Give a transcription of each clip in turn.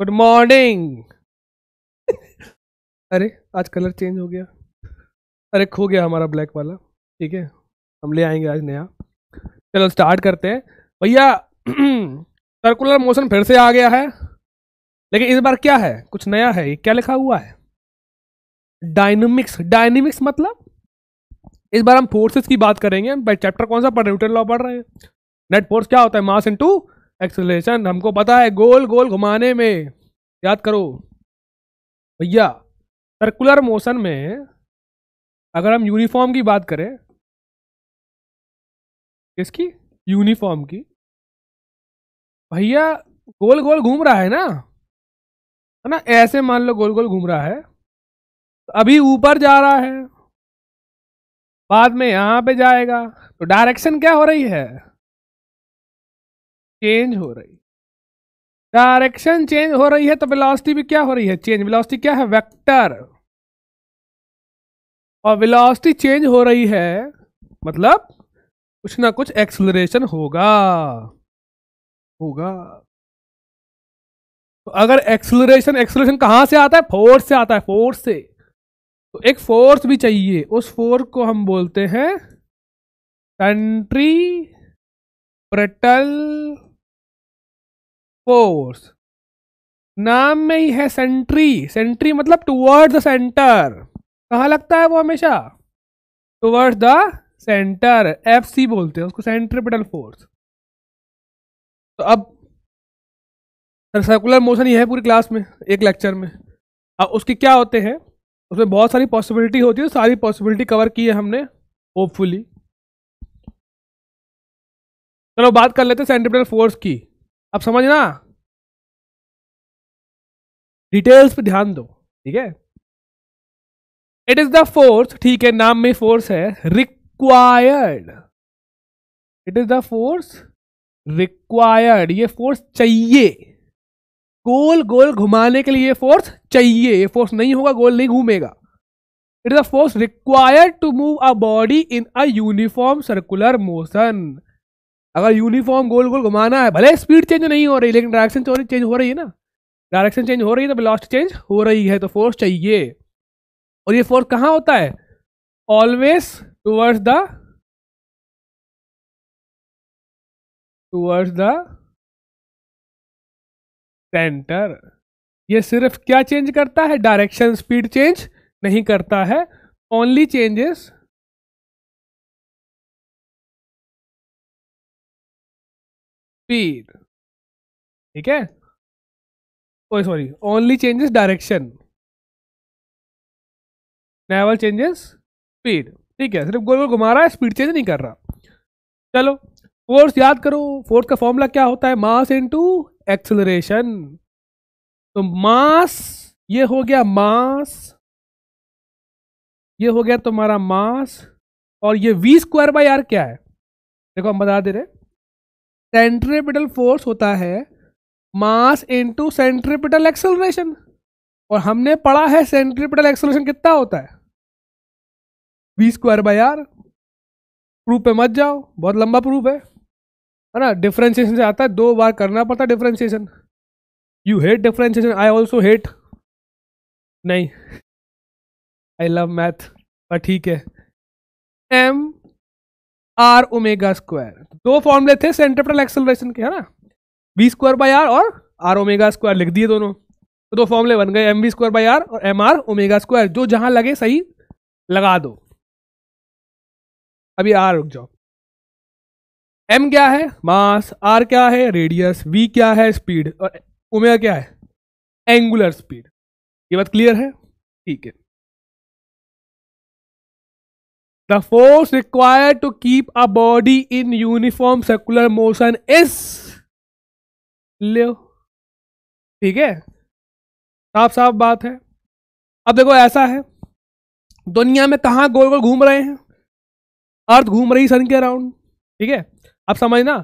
Good morning अरे आज colour change हो गया अरे खो गया हमारा ब्लैक वाला ठीक है हम ले आएंगे आज नया चलो स्टार्ट करते हैं भैया सर्कुलर मोशन फिर से आ गया है लेकिन इस बार क्या है कुछ नया है क्या लिखा हुआ है डायनेमिक्स डायनेमिक्स मतलब इस बार हम फोर्सेस की बात करेंगे चैप्टर कौन सा पढ़ करेन्यूटन लॉ पढ़ रहे हैं नेट फोर्स क्या होता है मास इनटू एक्सलेशन हमको पता है गोल गोल घुमाने में याद करो भैया सर्कुलर मोशन में अगर हम यूनिफॉर्म की बात करें किसकी यूनिफॉर्म की भैया गोल गोल घूम रहा है ना है ना ऐसे मान लो गोल गोल घूम रहा है तो अभी ऊपर जा रहा है बाद में यहाँ पे जाएगा तो डायरेक्शन क्या हो रही है चेंज हो रही डायरेक्शन चेंज हो रही है तो वेलोसिटी भी क्या हो रही है चेंज वेलोसिटी क्या है वेक्टर और वेलोसिटी चेंज हो रही है मतलब कुछ ना कुछ एक्सलरेशन होगा होगा तो अगर एक्सलरेशन एक्सलरेशन कहां से आता है फोर्स से आता है फोर्स से तो एक फोर्स भी चाहिए उस फोर्स को हम बोलते हैं कंट्री प्रटल फोर्स नाम में ही है सेंट्री सेंट्री मतलब टुवर्ड्स द सेंटर कहाँ लगता है वो हमेशा towards the centre F C बोलते हैं उसको सेंट्रिपिटल फोर्स तो अब सर्कुलर मोशन ही है पूरी क्लास में एक लेक्चर में अब उसके क्या होते हैं उसमें बहुत सारी पॉसिबिलिटी होती है तो सारी पॉसिबिलिटी कवर की है हमने होपफुली चलो बात कर लेते हैं सेंट्रिपिटल फोर्स की अब समझना डिटेल्स पे ध्यान दो ठीक है इट इज द फोर्स ठीक है नाम में फोर्स है required it is the force required ये फोर्स चाहिए गोल गोल घुमाने के लिए ये फोर्स चाहिए ये फोर्स नहीं होगा गोल नहीं घूमेगा it is a force required to move a body in a uniform circular motion अगर यूनिफॉर्म गोल गोल घुमाना है भले स्पीड चेंज नहीं हो रही लेकिन डायरेक्शन चेंज हो रही है ना डायरेक्शन चेंज हो रही है तो वेलोसिटी चेंज हो रही है तो फोर्स चाहिए और ये फोर्स कहाँ होता है always towards the towards the centre ये सिर्फ क्या चेंज करता है डायरेक्शन स्पीड चेंज नहीं करता है ओनली चेंजेस स्पीड ठीक है ओए सॉरी ओनली चेंजेस डायरेक्शन नेवल चेंजेस स्पीड ठीक है सिर्फ गोल गोल घुमा रहा है स्पीड चेंज नहीं कर रहा चलो फोर्स याद करो फोर्स का फॉर्मूला क्या होता है मास इनटू एक्सेलरेशन तो मास ये हो गया मास ये हो गया तुम्हारा मास और ये वी स्क्वायर बाय आर क्या है देखो हम बता दे रहे सेंट्रीपिटल फोर्स होता है मास इनटू सेंट्रीपिटल एक्सेलरेशन और हमने पढ़ा है सेंट्रीपिटल एक्सेलरेशन कितना होता है v square by r proof पे मत जाओ बहुत लंबा प्रूफ है है ना डिफ्रेंशिएशन से आता है दो बार करना पड़ता है differentiation you hate differentiation I also hate नहीं आई लव मैथ पर ठीक है एम आर ओमेगा स्क्वायर दो फॉर्मूले थे सेंटरप्रल एक्सेलरेशन के है ना वी स्क्वायर बाय आर और आर ओमेगा स्क्वायर लिख दिए दोनों तो दो फॉर्मूले बन गए m we square by r और एम आर ओमेगा स्क्वायर जो जहां लगे सही लगा दो अभी आर रुक जाओ एम क्या है मास आर क्या है रेडियस वी क्या है स्पीड और ओमेगा क्या है एंगुलर स्पीड ये बात क्लियर है ठीक है the force required to keep a body in uniform circular motion is लियो ठीक है साफ साफ बात है अब देखो ऐसा है दुनिया में कहाँ गोल गोल घूम रहे हैं अर्थ घूम रही सन के अराउंड ठीक है अब समझना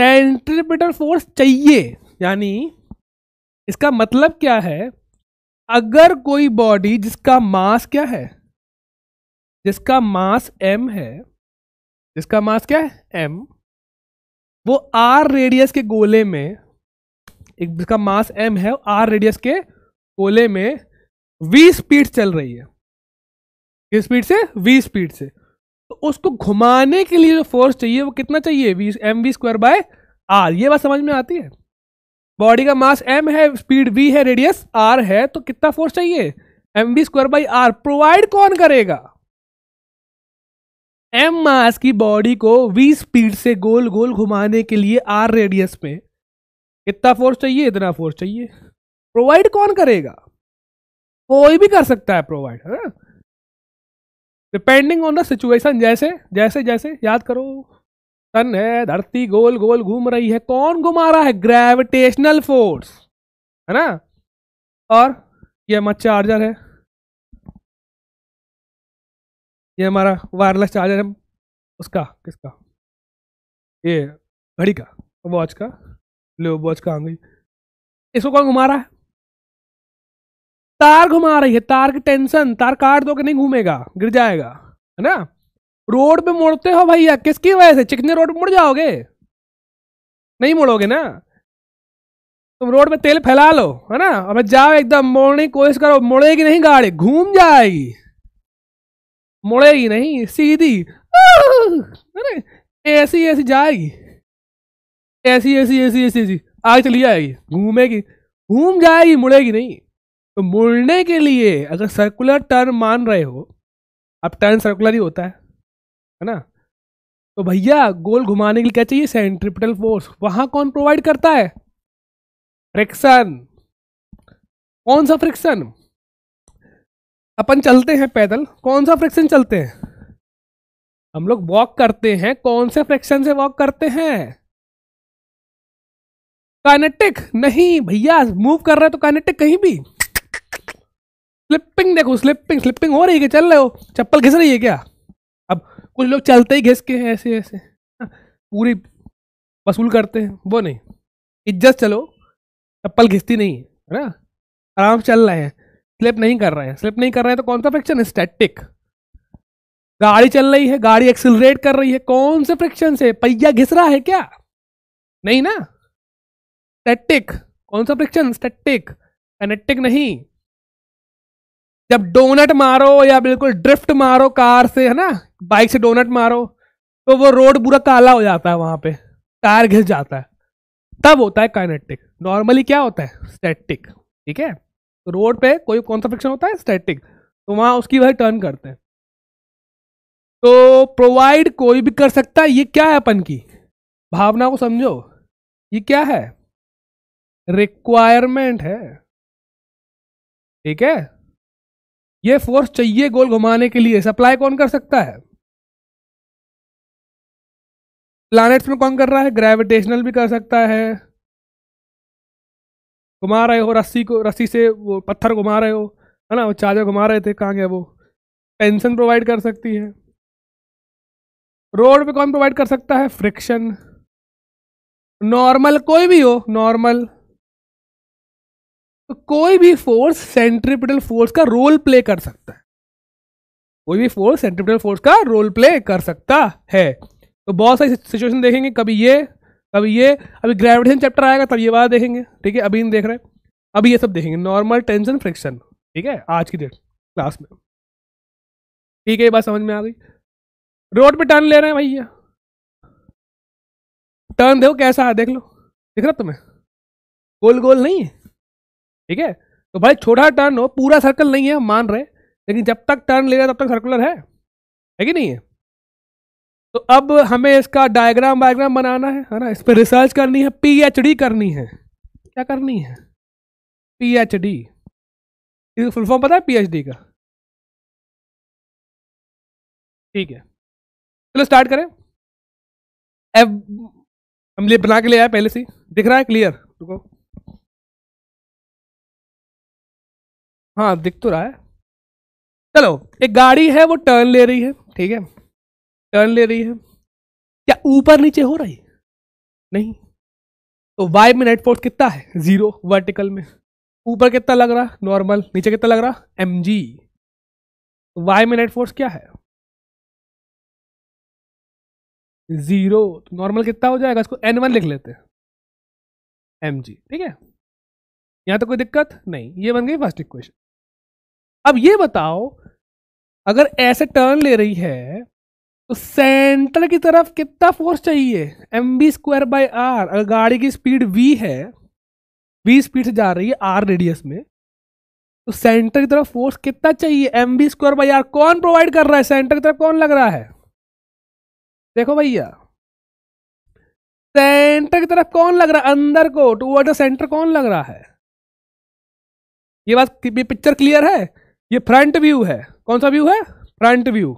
सेंट्रीपिटल फोर्स चाहिए यानी इसका मतलब क्या है अगर कोई बॉडी जिसका मास क्या है जिसका मास m है जिसका मास क्या है m वो r रेडियस के गोले में एक जिसका मास m है r रेडियस के गोले में v स्पीड चल रही है किस स्पीड से v स्पीड से तो उसको घुमाने के लिए जो फोर्स चाहिए वो कितना चाहिए v m we square by r ये बात समझ में आती है बॉडी का मास m है स्पीड v है रेडियस r है तो कितना फोर्स चाहिए m we square by r provide कौन करेगा एम मास की बॉडी को वी स्पीड से गोल गोल घुमाने के लिए आर रेडियस में इतना फोर्स चाहिए इतना फोर्स चाहिए प्रोवाइड कौन करेगा कोई भी कर सकता है प्रोवाइड है ना डिपेंडिंग ऑन द सिचुएशन जैसे जैसे जैसे याद करो सन है धरती गोल गोल घूम रही है कौन घुमा रहा है ग्रेविटेशनल फोर्स है ना और ये मत चार्जर है ये हमारा वायरलेस चार्जर है उसका किसका ये घड़ी का वॉच का लो वॉच का आंगी इसको कौन घुमा रहा है तार घुमा रही है तार की टेंशन तार काट दो कि नहीं घूमेगा गिर जाएगा है ना रोड पे मुड़ते हो भैया किसकी वजह से चिकने रोड पे मुड़ जाओगे नहीं मुड़ोगे ना तुम रोड पे तेल फैला लो है ना अब जाओ एकदम मोड़ने की कोशिश करो मुड़ेगी नहीं गाड़ी घूम जाएगी मुड़ेगी नहीं सीधी अरे ऐसी ऐसी जाएगी ऐसी ऐसी ऐसी ऐसी ऐसी आगे चली जाएगी घूमेगी घूम जाएगी मुड़ेगी नहीं तो मुड़ने के लिए अगर सर्कुलर टर्न मान रहे हो अब टर्न सर्कुलर ही होता है है ना तो भैया गोल घुमाने के लिए क्या चाहिए सेंट्रिपिटल फोर्स वहां कौन प्रोवाइड करता है फ्रिक्शन कौन सा फ्रिक्शन अपन चलते हैं पैदल कौन सा फ्रैक्शन चलते हैं हम लोग वॉक करते हैं कौन से फ्रैक्शन से वॉक करते हैं काइनेटिक नहीं भैया मूव कर रहे हो तो काइनेटिक कहीं भी स्लिपिंग देखो स्लिपिंग स्लिपिंग हो रही है चल रहे हो चप्पल घिस रही है क्या अब कुछ लोग चलते ही घिस के हैं ऐसे ऐसे पूरी वसूल करते हैं वो नहीं इज्जत चलो चप्पल घिसती नहीं है ना आराम से चल रहे हैं स्लिप नहीं कर रहे हैं स्लिप नहीं कर रहे हैं तो कौन सा फ्रिक्शन स्टैटिक गाड़ी चल रही है गाड़ी एक्सिलरेट कर रही है कौन से फ्रिक्शन से पहिया घिस रहा है क्या नहीं ना स्टैटिक कौन सा फ्रिक्शन स्टैटिक कनेक्टिक नहीं जब डोनट मारो या बिल्कुल ड्रिफ्ट मारो कार से है ना बाइक से डोनट मारो तो वो रोड पूरा काला हो जाता है वहां पे कार घिस जाता है तब होता है काइनेटिक नॉर्मली क्या होता है स्टैटिक ठीक है तो रोड पे कोई कौन सा फ्रिक्शन होता है स्टैटिक तो वहां उसकी वजह टर्न करते हैं तो प्रोवाइड कोई भी कर सकता है ये क्या है अपन की भावना को समझो ये क्या है रिक्वायरमेंट है ठीक है ये फोर्स चाहिए गोल घुमाने के लिए सप्लाई कौन कर सकता है प्लैनेट्स में कौन कर रहा है ग्रेविटेशनल भी कर सकता है घुमा रहे हो रस्सी को रस्सी से वो पत्थर घुमा रहे हो है ना वो चाचा घुमा रहे थे कहाँ गया वो पेंशन प्रोवाइड कर सकती है रोड पे कौन प्रोवाइड कर सकता है फ्रिक्शन नॉर्मल कोई भी हो नॉर्मल तो कोई भी फोर्स सेंट्रिपिटल फोर्स का रोल प्ले कर सकता है कोई भी फोर्स सेंट्रिपिटल फोर्स का रोल प्ले कर सकता है तो बहुत सारी सिचुएशन देखेंगे कभी ये अब ये अभी ग्रेविटेशन चैप्टर आएगा तब ये बात देखेंगे ठीक है अभी इन देख रहे हैं अभी ये सब देखेंगे नॉर्मल टेंशन फ्रिक्शन ठीक है आज की डेट क्लास में ठीक है ये बात समझ में आ गई रोड पे टर्न ले रहे हैं भैया टर्न देखो कैसा है देख लो दिख रहा तुम्हें गोल गोल नहीं है ठीक है तो भाई छोटा टर्न हो पूरा सर्कल नहीं है मान रहे लेकिन जब तक टर्न ले रहे तब तक सर्कुलर है है कि नहीं है तो अब हमें इसका डायग्राम वायग्राम बनाना है है ना इस पर रिसर्च करनी है पीएचडी करनी है क्या करनी है पीएचडी एच फुल फॉर्म पता है पीएचडी का ठीक है चलो स्टार्ट करें एव हम लिए बना के ले आए पहले से दिख रहा है क्लियर रुको हाँ दिख तो रहा है चलो एक गाड़ी है वो टर्न ले रही है ठीक है टर्न ले रही है क्या ऊपर नीचे हो रही नहीं तो वाई में नेट फोर्स कितना है जीरो वर्टिकल में ऊपर कितना लग रहा नॉर्मल नीचे कितना लग रहा एम जी वाई में नेट फोर्स क्या है जीरो तो नॉर्मल कितना हो जाएगा इसको एन वन लिख लेते हैं एम जी ठीक है यहाँ तो कोई दिक्कत नहीं ये बन गई फर्स्ट इक्वेशन अब ये बताओ अगर ऐसे टर्न ले रही है तो सेंटर की तरफ कितना फोर्स चाहिए m B square by r अगर गाड़ी की स्पीड वी है वी स्पीड से जा रही है आर रेडियस में तो सेंटर की तरफ फोर्स कितना चाहिए m B square by r कौन प्रोवाइड कर रहा है सेंटर की तरफ कौन लग रहा है देखो भैया सेंटर की तरफ कौन लग रहा है अंदर को टूवर्ड द सेंटर कौन लग रहा है ये बात ये पिक्चर क्लियर है ये फ्रंट व्यू है कौन सा व्यू है फ्रंट व्यू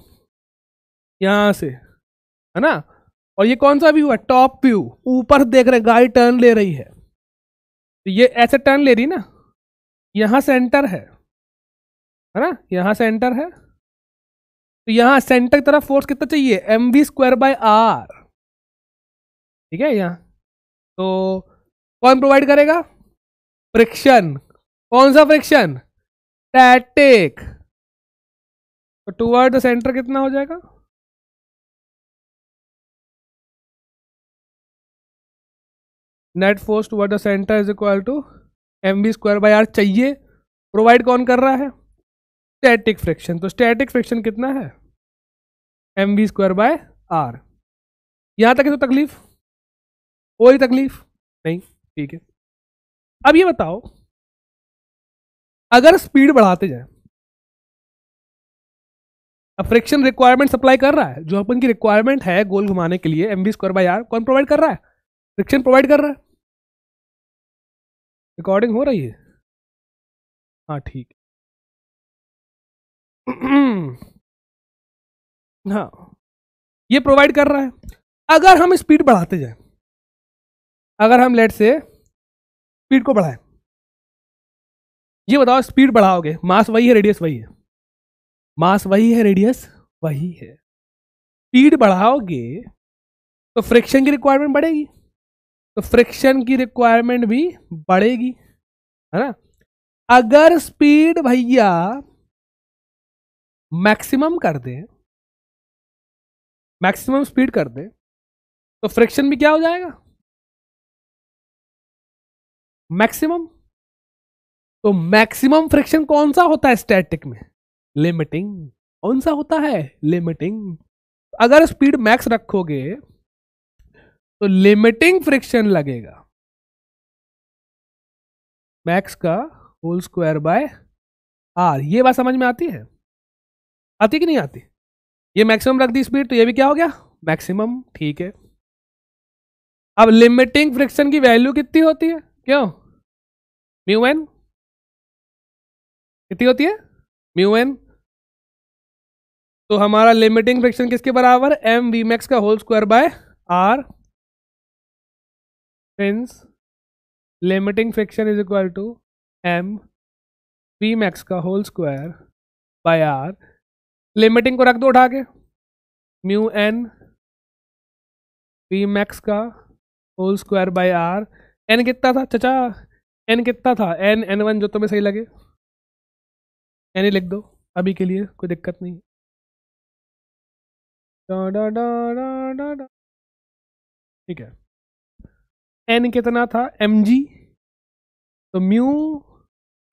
यहाँ से है ना और ये कौन सा व्यू है टॉप व्यू ऊपर देख रहे गाड़ी टर्न ले रही है तो ये ऐसे टर्न ले रही ना यहाँ सेंटर है है ना यहाँ सेंटर है तो यहाँ सेंटर की तरफ फोर्स कितना चाहिए m we square by are ठीक है यहाँ तो कौन प्रोवाइड करेगा फ्रिक्शन कौन सा फ्रिक्शन टैटिक तो टूवर्ड द सेंटर कितना हो जाएगा net force to the centre is equal to m B square by r चाहिए प्रोवाइड कौन कर रहा है स्टैटिक फ्रिक्शन तो स्टैटिक फ्रिक्शन कितना है m B square by r यहाँ तक है तो तकलीफ कोई तकलीफ नहीं ठीक है अब ये बताओ अगर स्पीड बढ़ाते जाए अब फ्रिक्शन रिक्वायरमेंट सप्लाई कर रहा है जो अपन की रिक्वायरमेंट है गोल घुमाने के लिए m B square by r कौन प्रोवाइड कर रहा है फ्रिक्शन प्रोवाइड कर रहा है रिकॉर्डिंग हो रही है हाँ ठीक हाँ ये प्रोवाइड कर रहा है अगर हम स्पीड बढ़ाते जाए अगर हम लेट से स्पीड को बढ़ाएं ये बताओ स्पीड बढ़ाओगे मास वही है रेडियस वही है मास वही है रेडियस वही है स्पीड बढ़ाओगे तो फ्रिक्शन की रिक्वायरमेंट बढ़ेगी तो फ्रिक्शन की रिक्वायरमेंट भी बढ़ेगी है ना अगर स्पीड भैया मैक्सिमम कर दे मैक्सिमम स्पीड कर दे तो फ्रिक्शन भी क्या हो जाएगा मैक्सिमम तो मैक्सिमम फ्रिक्शन कौन सा होता है स्टैटिक में लिमिटिंग कौन सा होता है लिमिटिंग अगर स्पीड मैक्स रखोगे तो लिमिटिंग फ्रिक्शन लगेगा मैक्स का होल स्क्वायर बाय आर ये बात समझ में आती है आती कि नहीं आती ये मैक्सिमम रख दी स्पीड तो ये भी क्या हो गया मैक्सिमम ठीक है अब लिमिटिंग फ्रिक्शन की वैल्यू कितनी होती है क्यों म्यू एन कितनी होती है म्यू एन तो हमारा लिमिटिंग फ्रिक्शन किसके बराबर एम वी मैक्स का whole square by r since limiting friction is equal to m v max का whole square by r limiting को रख दो उठा के म्यू एन वी मैक्स का whole square by r N कितना था चचा एन कितना था एन एन वन जो तुम्हें सही लगे एन ही लिख दो अभी के लिए कोई दिक्कत नहीं डा डा डा डा डा ठीक है एन कितना था एम जी तो mu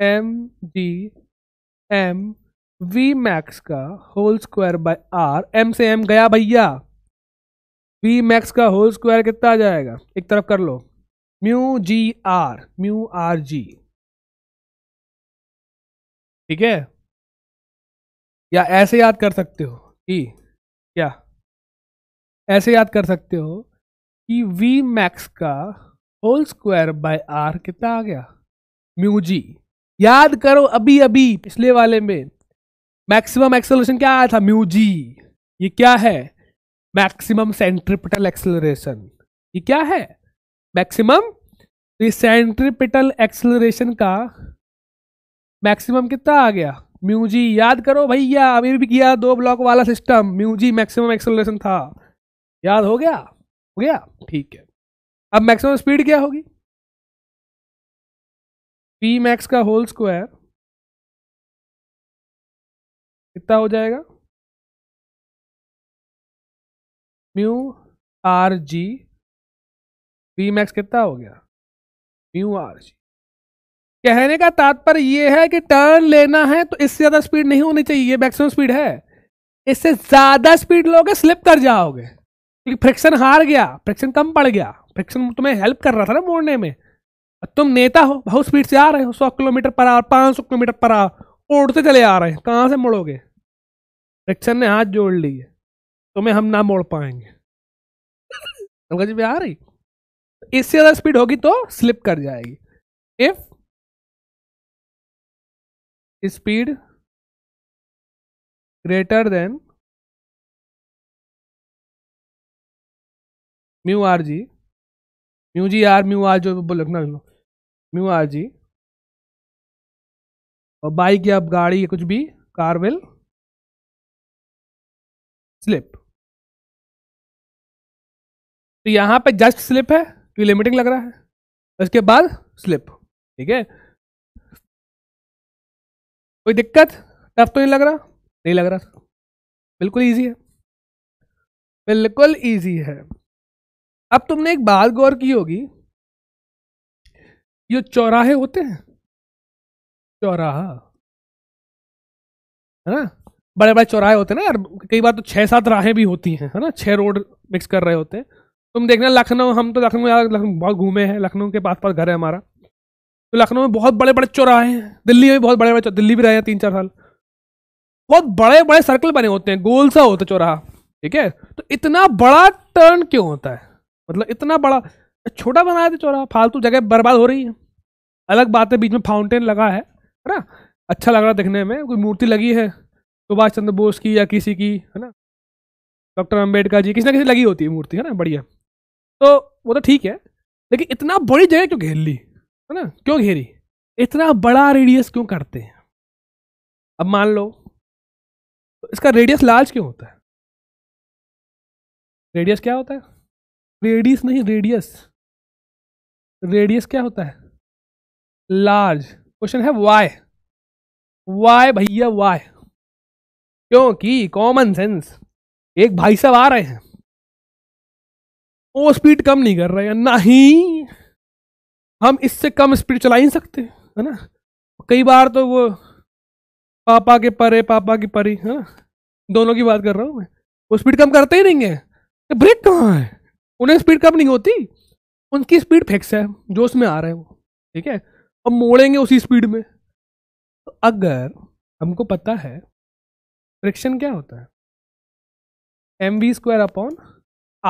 m g m v max का whole square by r m से एम गया भैया वी मैक्स का होल स्क्वायर कितना आ जाएगा एक तरफ कर लो mu g r mu r g ठीक है या ऐसे याद कर सकते हो कि क्या ऐसे याद कर सकते हो कि वी मैक्स का होल स्क्वायर बाय आर कितना आ गया म्यू जी याद करो अभी अभी पिछले वाले में मैक्सिमम एक्सेलरेशन क्या आया था म्यू जी ये क्या है मैक्सिमम सेंट्रिपिटल एक्सेलरेशन ये क्या है मैक्सिमम तो सेंट्रिपिटल एक्सेलरेशन का मैक्सिमम कितना आ गया म्यू जी याद करो भैया अभी भी किया दो ब्लॉक वाला system mu g maximum acceleration था याद हो गया हो गया ठीक है अब मैक्सिमम स्पीड क्या होगी पी मैक्स का होल स्क्वायर कितना हो जाएगा mu r g v max कितना हो गया म्यू आर जी कहने का तात्पर्य यह है कि टर्न लेना है तो इससे ज्यादा स्पीड नहीं होनी चाहिए ये मैक्सिमम स्पीड है इससे ज्यादा स्पीड लोगे स्लिप कर जाओगे क्योंकि फ्रिक्शन हार गया फ्रिक्शन कम पड़ गया फ्रिक्शन तुम्हें हेल्प कर रहा था ना मोड़ने में तुम नेता हो बहुत स्पीड से आ रहे हो सौ किलोमीटर पर आवर पाँच सौ किलोमीटर पर आवर ओढ़ते चले आ रहे हैं कहाँ से मोड़ोगे फ्रिक्शन ने हाथ जोड़ लिए तुम्हें हम ना मोड़ पाएंगे जी भी आ रही इससे ज़्यादा स्पीड होगी तो स्लिप कर जाएगी if speed greater than mu r g mu g r mu r जो लिखना रखना लो म्यू आर जी और बाइक या गाड़ी या कुछ भी कार विल स्लिप तो यहाँ पे जस्ट स्लिप है क्योंकि तो लिमिटिंग लग रहा है उसके बाद स्लिप ठीक है कोई दिक्कत टफ तो नहीं लग रहा नहीं लग रहा बिल्कुल ईजी है बिल्कुल ईजी है अब तुमने एक बात गौर की होगी ये चौराहे होते हैं चौराहा है ना बड़े बड़े चौराहे होते हैं ना यार कई बार तो छह सात राहें भी होती हैं है ना छह रोड मिक्स कर रहे होते हैं तुम देखना लखनऊ हम तो लखनऊ यार लखनऊ बहुत घूमे हैं लखनऊ के पास पास घर है हमारा तो लखनऊ में बहुत बड़े बड़े चौराहे हैं दिल्ली में बहुत बड़े बड़े दिल्ली भी रहे हैं तीन चार साल बहुत बड़े बड़े सर्कल बने होते हैं गोल सा होता है चौराहा ठीक है तो इतना बड़ा टर्न क्यों होता है मतलब इतना बड़ा छोटा बनाया था चौरा फालतू जगह बर्बाद हो रही है अलग बात है बीच में फाउंटेन लगा है है ना अच्छा लग रहा देखने में कोई मूर्ति लगी है सुभाष चंद्र बोस की या किसी की है ना डॉक्टर अम्बेडकर जी किसी ना किसी लगी होती है मूर्ति है ना बढ़िया तो वो तो ठीक है लेकिन इतना बड़ी जगह क्यों घेर ली है ना क्यों घेरी इतना बड़ा रेडियस क्यों करते हैं अब मान लो तो इसका रेडियस लार्ज क्यों होता है रेडियस क्या होता है रेडियस नहीं रेडियस रेडियस क्या होता है लार्ज क्वेश्चन है वाई वाई भैया वाई क्योंकि कॉमन सेंस एक भाई साहब आ रहे हैं वो स्पीड कम नहीं कर रहे हैं ना ही हम इससे कम स्पीड चला ही सकते है ना कई बार तो वो पापा के परे पापा की परी है ना दोनों की बात कर रहा हूँ मैं वो स्पीड कम करते ही नहीं है ब्रेक तो कहाँ है उन्हें स्पीड कम नहीं होती उनकी स्पीड फिक्स है जो उसमें आ रहे हैं वो ठीक है और मोड़ेंगे उसी स्पीड में तो अगर हमको पता है फ्रिक्शन क्या होता है M we square upon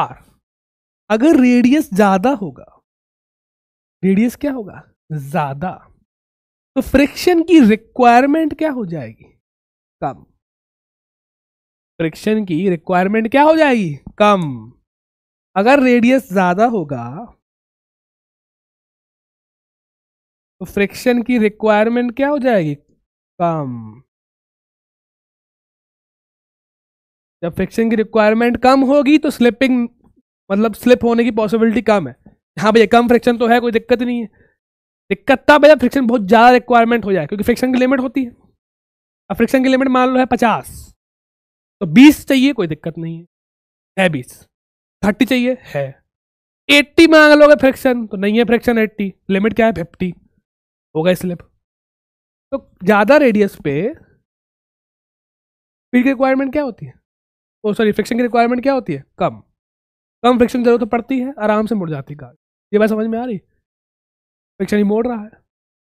r अगर रेडियस ज़्यादा होगा रेडियस क्या होगा ज़्यादा तो फ्रिक्शन की रिक्वायरमेंट क्या हो जाएगी कम फ्रिक्शन की रिक्वायरमेंट क्या हो जाएगी कम अगर रेडियस ज़्यादा होगा तो फ्रिक्शन की रिक्वायरमेंट क्या हो जाएगी कम जब फ्रिक्शन की रिक्वायरमेंट कम होगी तो स्लिपिंग मतलब स्लिप होने की पॉसिबिलिटी कम है हाँ भैया कम फ्रिक्शन तो है कोई दिक्कत नहीं है दिक्कत तब है फ्रिक्शन बहुत ज़्यादा रिक्वायरमेंट हो जाए क्योंकि फ्रिक्शन की लिमिट होती है अब फ्रिक्शन की लिमिट मान लो है पचास तो बीस चाहिए कोई दिक्कत नहीं है है बीस थर्टी चाहिए है एट्टी मांग लोगे फ्रैक्शन तो नहीं है फ्रैक्शन एट्टी लिमिट क्या है फिफ्टी होगा स्लिप तो ज़्यादा रेडियस पे फील्ड की रिक्वायरमेंट क्या होती है ओ सॉरी फ्रिक्शन की रिक्वायरमेंट क्या होती है कम कम फ्रिक्शन जरूरत तो पड़ती है आराम से मुड़ जाती है ये बात समझ में आ रही फ्रिक्शन ही मोड़ रहा है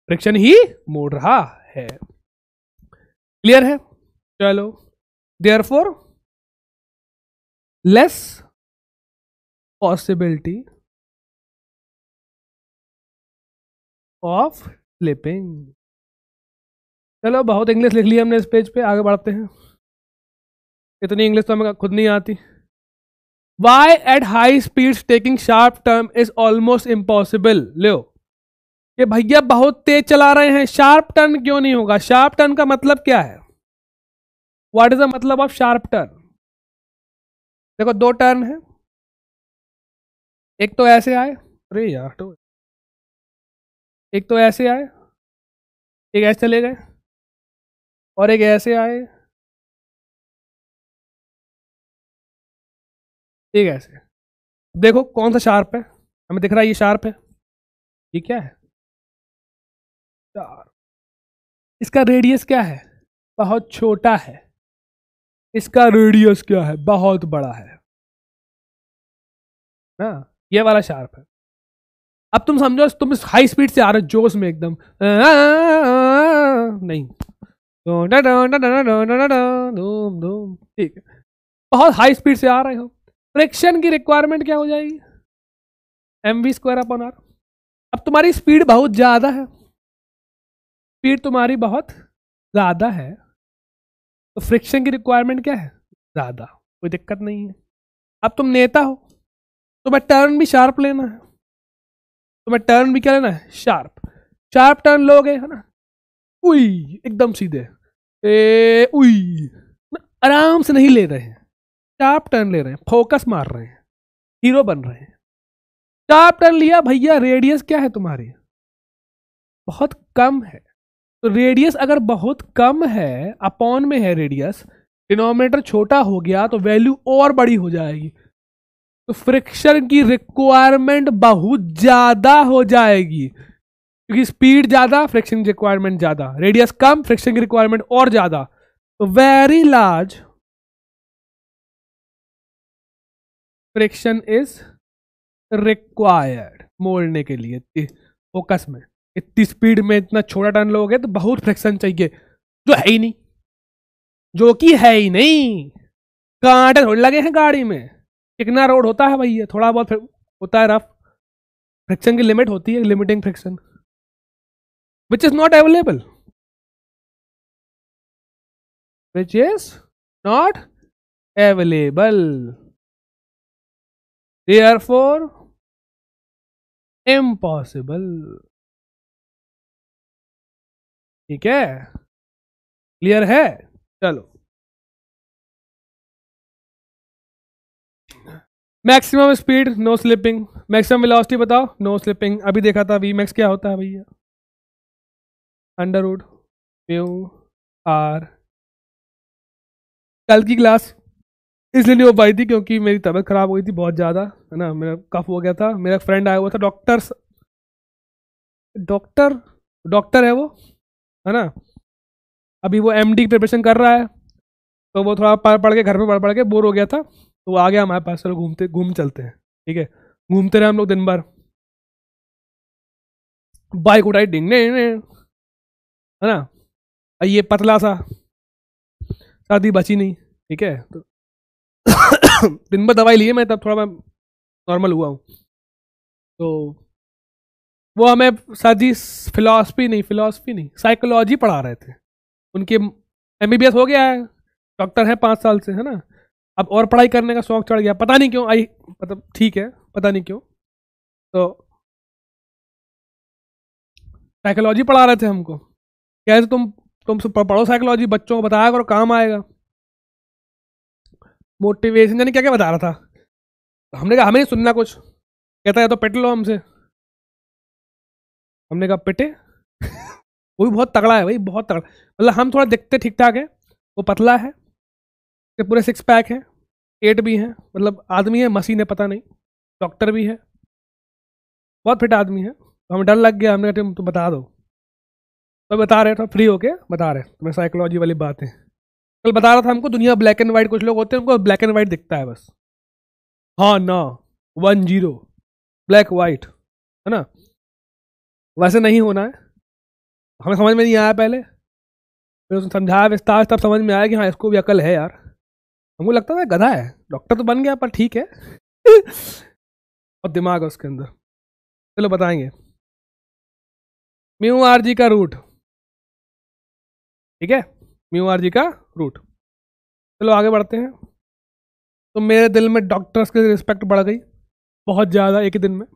फ्रिक्शन ही मोड़ रहा है क्लियर है चलो therefore less possibility of slipping चलो बहुत इंग्लिश लिख लिया हमने इस पेज पे आगे बढ़ते हैं इतनी इंग्लिश तो हमें खुद नहीं आती why at high speed taking sharp turn is almost impossible? लो ये भैया बहुत तेज चला रहे हैं शार्प टर्न क्यों नहीं होगा शार्प टर्न का मतलब क्या है What इज द मतलब ऑफ शार्प टर्न देखो दो टर्न है एक तो ऐसे आए अरे यार तो एक तो ऐसे आए एक ऐसे चले गए और एक ऐसे आए एक ऐसे देखो कौन सा शार्प है हमें दिख रहा है ये शार्प है ये क्या है चार इसका रेडियस क्या है बहुत छोटा है इसका रेडियस क्या है बहुत बड़ा है ना ये वाला शार्प है अब तुम समझो तुम इस हाई स्पीड से आ रहे हो जोश में एकदम नहीं ठीक है बहुत हाई स्पीड से आ रहे हो फ्रिक्शन की रिक्वायरमेंट क्या हो जाएगी m we square upon r अब तुम्हारी स्पीड बहुत ज़्यादा है स्पीड तुम्हारी बहुत ज़्यादा है तो फ्रिक्शन की रिक्वायरमेंट क्या है ज़्यादा कोई दिक्कत नहीं है अब तुम नेता हो तो मैं टर्न भी शार्प लेना है तो मैं टर्न भी क्या लेना है शार्प शार्प टर्न लोगे है ना उई एकदम सीधे ए उई आराम से नहीं ले रहे हैं शार्प टर्न ले रहे हैं फोकस मार रहे हैं हीरो बन रहे हैं शार्प टर्न लिया भैया रेडियस क्या है तुम्हारी बहुत कम है तो रेडियस अगर बहुत कम है अपॉन में है रेडियस डिनोमिनेटर छोटा हो गया तो वैल्यू और बड़ी हो जाएगी तो फ्रिक्शन की रिक्वायरमेंट बहुत ज़्यादा हो जाएगी क्योंकि स्पीड ज़्यादा फ्रिक्शन की रिक्वायरमेंट ज़्यादा रेडियस कम फ्रिक्शन की रिक्वायरमेंट और ज़्यादा तो very large friction is required मोड़ने के लिए फोकस में इतनी स्पीड में इतना छोटा टर्न लोगे तो बहुत फ्रिक्शन चाहिए जो है ही नहीं जो कि है ही नहीं कांटे थोड़े लगे हैं गाड़ी में चिकना रोड होता है भाई ये थोड़ा बहुत होता है रफ फ्रिक्शन की लिमिट होती है limiting friction which is not available which is not available therefore impossible ठीक है क्लियर है चलो maximum speed no slipping maximum velocity बताओ नो स्लिपिंग अभी देखा था वी मैक्स क्या होता है भैया अंडर वुड म्यू आर कल की क्लास इसलिए नहीं हो पाई थी क्योंकि मेरी तबीयत खराब हुई थी बहुत ज़्यादा है ना मेरा कफ हो गया था मेरा फ्रेंड आया हुआ था डॉक्टर डॉक्टर डॉक्टर है वो है ना अभी वो एमडी की प्रिपरेशन कर रहा है तो वो थोड़ा पढ़ पढ़ के घर में पढ़ पढ़ के बोर हो गया था तो वो आ गया हमारे पास चलो घूमते घूम चलते हैं ठीक है घूमते रहे हम लोग दिन भर बाइक उठाई डिंग ने है ना ये पतला सा शादी बची नहीं ठीक है तो दिन भर दवाई लिए मैं तब थोड़ा मैं नॉर्मल हुआ हूँ तो वो हमें शादी फिलासफी नहीं फिलासफी नहीं साइकोलॉजी पढ़ा रहे थे उनके एम हो गया है डॉक्टर हैं पाँच साल से है ना अब और पढ़ाई करने का शौक चढ़ गया पता नहीं क्यों आई मतलब ठीक है पता नहीं क्यों तो साइकोलॉजी पढ़ा रहे थे हमको कैसे तुम तुम पढ़ो साइकोलॉजी बच्चों को बताया करो काम आएगा मोटिवेशन यानी क्या क्या बता रहा था तो हमने कहा हमें नहीं सुनना कुछ कहता है तो पिट लो हमसे हमने कहा पिटे वो भी बहुत तगड़ा है भाई बहुत तगड़ा मतलब हम थोड़ा दिखते ठीक ठाक है वो पतला है के पूरे सिक्स पैक हैं एट भी हैं मतलब आदमी है मसीन है पता नहीं डॉक्टर भी है बहुत फिट आदमी है तो हमें डर लग गया हमने कहा तुम बता दो तो बता रहे थे फ्री तो होके बता रहे तुम्हें साइकोलॉजी वाली बात है कल बता रहा था हमको दुनिया ब्लैक एंड वाइट कुछ लोग होते हैं उनको ब्लैक एंड वाइट दिखता है बस हाँ ना वन जीरो ब्लैक वाइट है ना वैसे नहीं होना है हमें समझ में नहीं आया पहले फिर उसने समझाया विस्तार तब समझ में आया कि हाँ इसको भी अकल है यार हमको लगता था गधा है डॉक्टर तो बन गया पर ठीक है और दिमाग है उसके अंदर चलो बताएंगे म्यू आर जी का रूट ठीक है म्यू आर जी का रूट चलो आगे बढ़ते हैं तो मेरे दिल में डॉक्टर्स की रिस्पेक्ट बढ़ गई बहुत ज़्यादा एक ही दिन में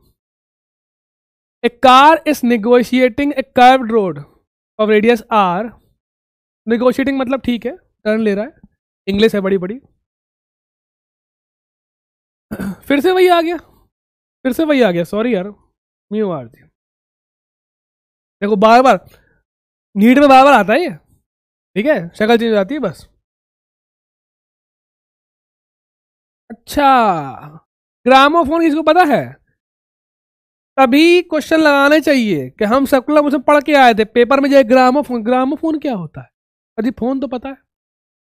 a car is negotiating a curve road of radius r negotiating मतलब ठीक है टर्न ले रहा है इंग्लिश है बड़ी बड़ी फिर से वही आ गया फिर से वही आ गया सॉरी यार म्यू आर जी देखो बार बार नीट में बार बार आता है ये ठीक है शक्ल चेंज हो जाती है बस अच्छा ग्रामोफोन किसको पता है तभी क्वेश्चन लगाने चाहिए कि हम सर्कुलर मुझे पढ़ के आए थे पेपर में जो ग्रामोफोन ग्रामोफोन क्या होता है अजी फोन तो पता है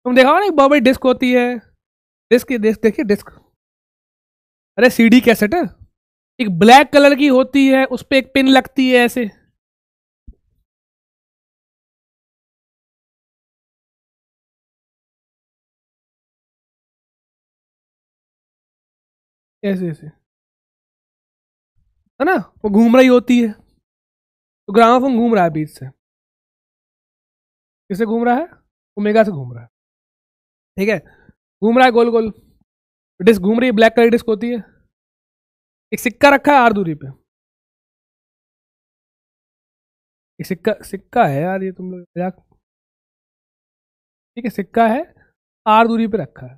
तुम देखा ना एक बहुत बड़ी डिस्क होती है डिस्क डिस्क देखिए डिस्क अरे सीडी कैसेट है एक ब्लैक कलर की होती है उस पर एक पिन लगती है ऐसे ऐसे ऐसे है ना वो घूम रही होती है तो ग्राम घूम रहा है बीच से किसे घूम रहा है ओमेगा से घूम रहा है ठीक है घूम रहा है गोल गोल डिस्क घूम रही है ब्लैक कलर डिस्क होती है एक सिक्का रखा है आर दूरी पे एक सिक्का सिक्का है यार ये तुम लोग मजाक ठीक है सिक्का है आर दूरी पे रखा है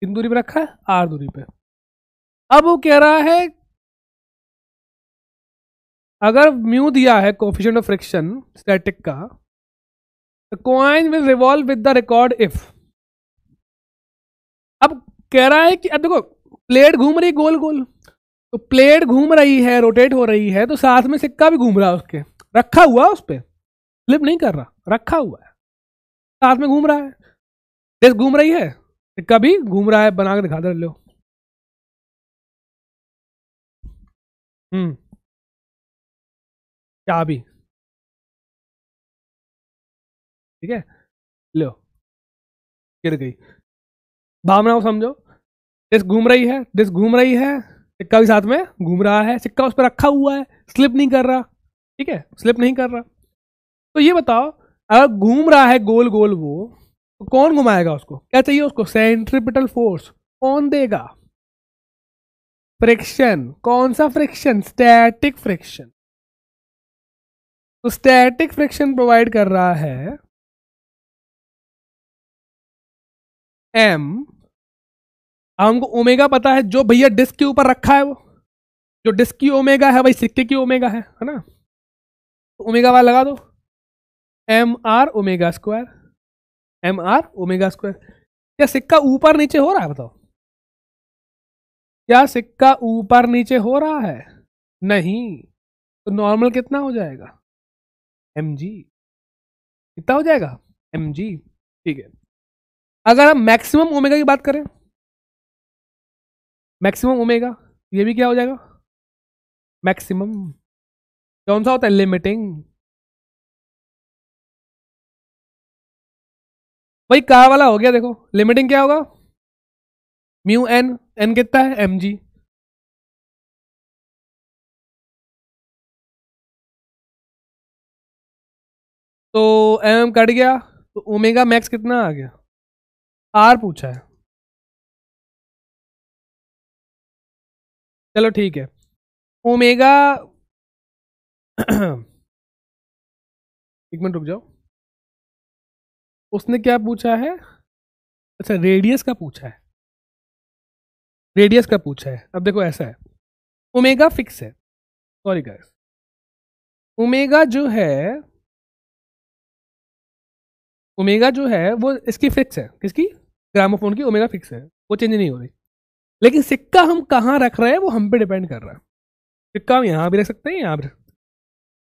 किन दूरी पे रखा है आर दूरी पे अब वो कह रहा है अगर म्यू दिया है कोफिशियंट ऑफ फ्रिक्शन स्टैटिक का तो coin will revolve with the record if अब कह रहा है कि अब देखो प्लेट घूम रही गोल गोल तो प्लेट घूम रही है रोटेट हो रही है तो साथ में सिक्का भी घूम रहा है उसके रखा हुआ उस पर फ्लिप नहीं कर रहा रखा हुआ है साथ में घूम रहा है डिस्क घूम रही है सिक्का भी घूम रहा है बना के दिखा दे लो हम्म क्या भी ठीक है लो गिर गई भावना को समझो डिस्क घूम रही है डिस्क घूम रही है सिक्का भी साथ में घूम रहा है सिक्का उस पर रखा हुआ है स्लिप नहीं कर रहा ठीक है स्लिप नहीं कर रहा तो ये बताओ अगर घूम रहा है गोल गोल वो तो कौन घुमाएगा उसको क्या चाहिए उसको सेंट्रिपिटल फोर्स कौन देगा फ्रिक्शन कौन सा फ्रिक्शन स्टैटिक फ्रिक्शन तो स्टैटिक फ्रिक्शन प्रोवाइड कर रहा है एम हमको ओमेगा पता है जो भैया डिस्क के ऊपर रखा है वो जो डिस्क की ओमेगा है भाई सिक्के की ओमेगा है है ना तो ओमेगा वाला लगा दो m r omega square m r omega square क्या सिक्का ऊपर नीचे हो रहा है बताओ क्या सिक्का ऊपर नीचे हो रहा है नहीं तो नॉर्मल कितना हो जाएगा एम जी कितना हो जाएगा एम जी ठीक है अगर हम मैक्सिमम ओमेगा की बात करें मैक्सिमम ओमेगा ये भी क्या हो जाएगा मैक्सिमम कौन सा होता है लिमिटिंग भाई का वाला हो गया देखो लिमिटिंग क्या होगा म्यू एन एन कितना है एम जी तो एम कट गया तो ओमेगा मैक्स कितना आ गया आर पूछा है चलो ठीक है ओमेगा एक मिनट रुक जाओ उसने क्या पूछा है अच्छा रेडियस का पूछा है रेडियस का पूछा है अब देखो ऐसा है ओमेगा फिक्स है सॉरी गाइस ओमेगा जो है ओमेगा जो है वो इसकी फिक्स है किसकी ग्रामोफोन की ओमेगा फिक्स है वो चेंज नहीं हो रही लेकिन सिक्का हम कहाँ रख रहे हैं वो हम पे डिपेंड कर रहा है सिक्का हम यहाँ भी रख सकते हैं यहाँ भी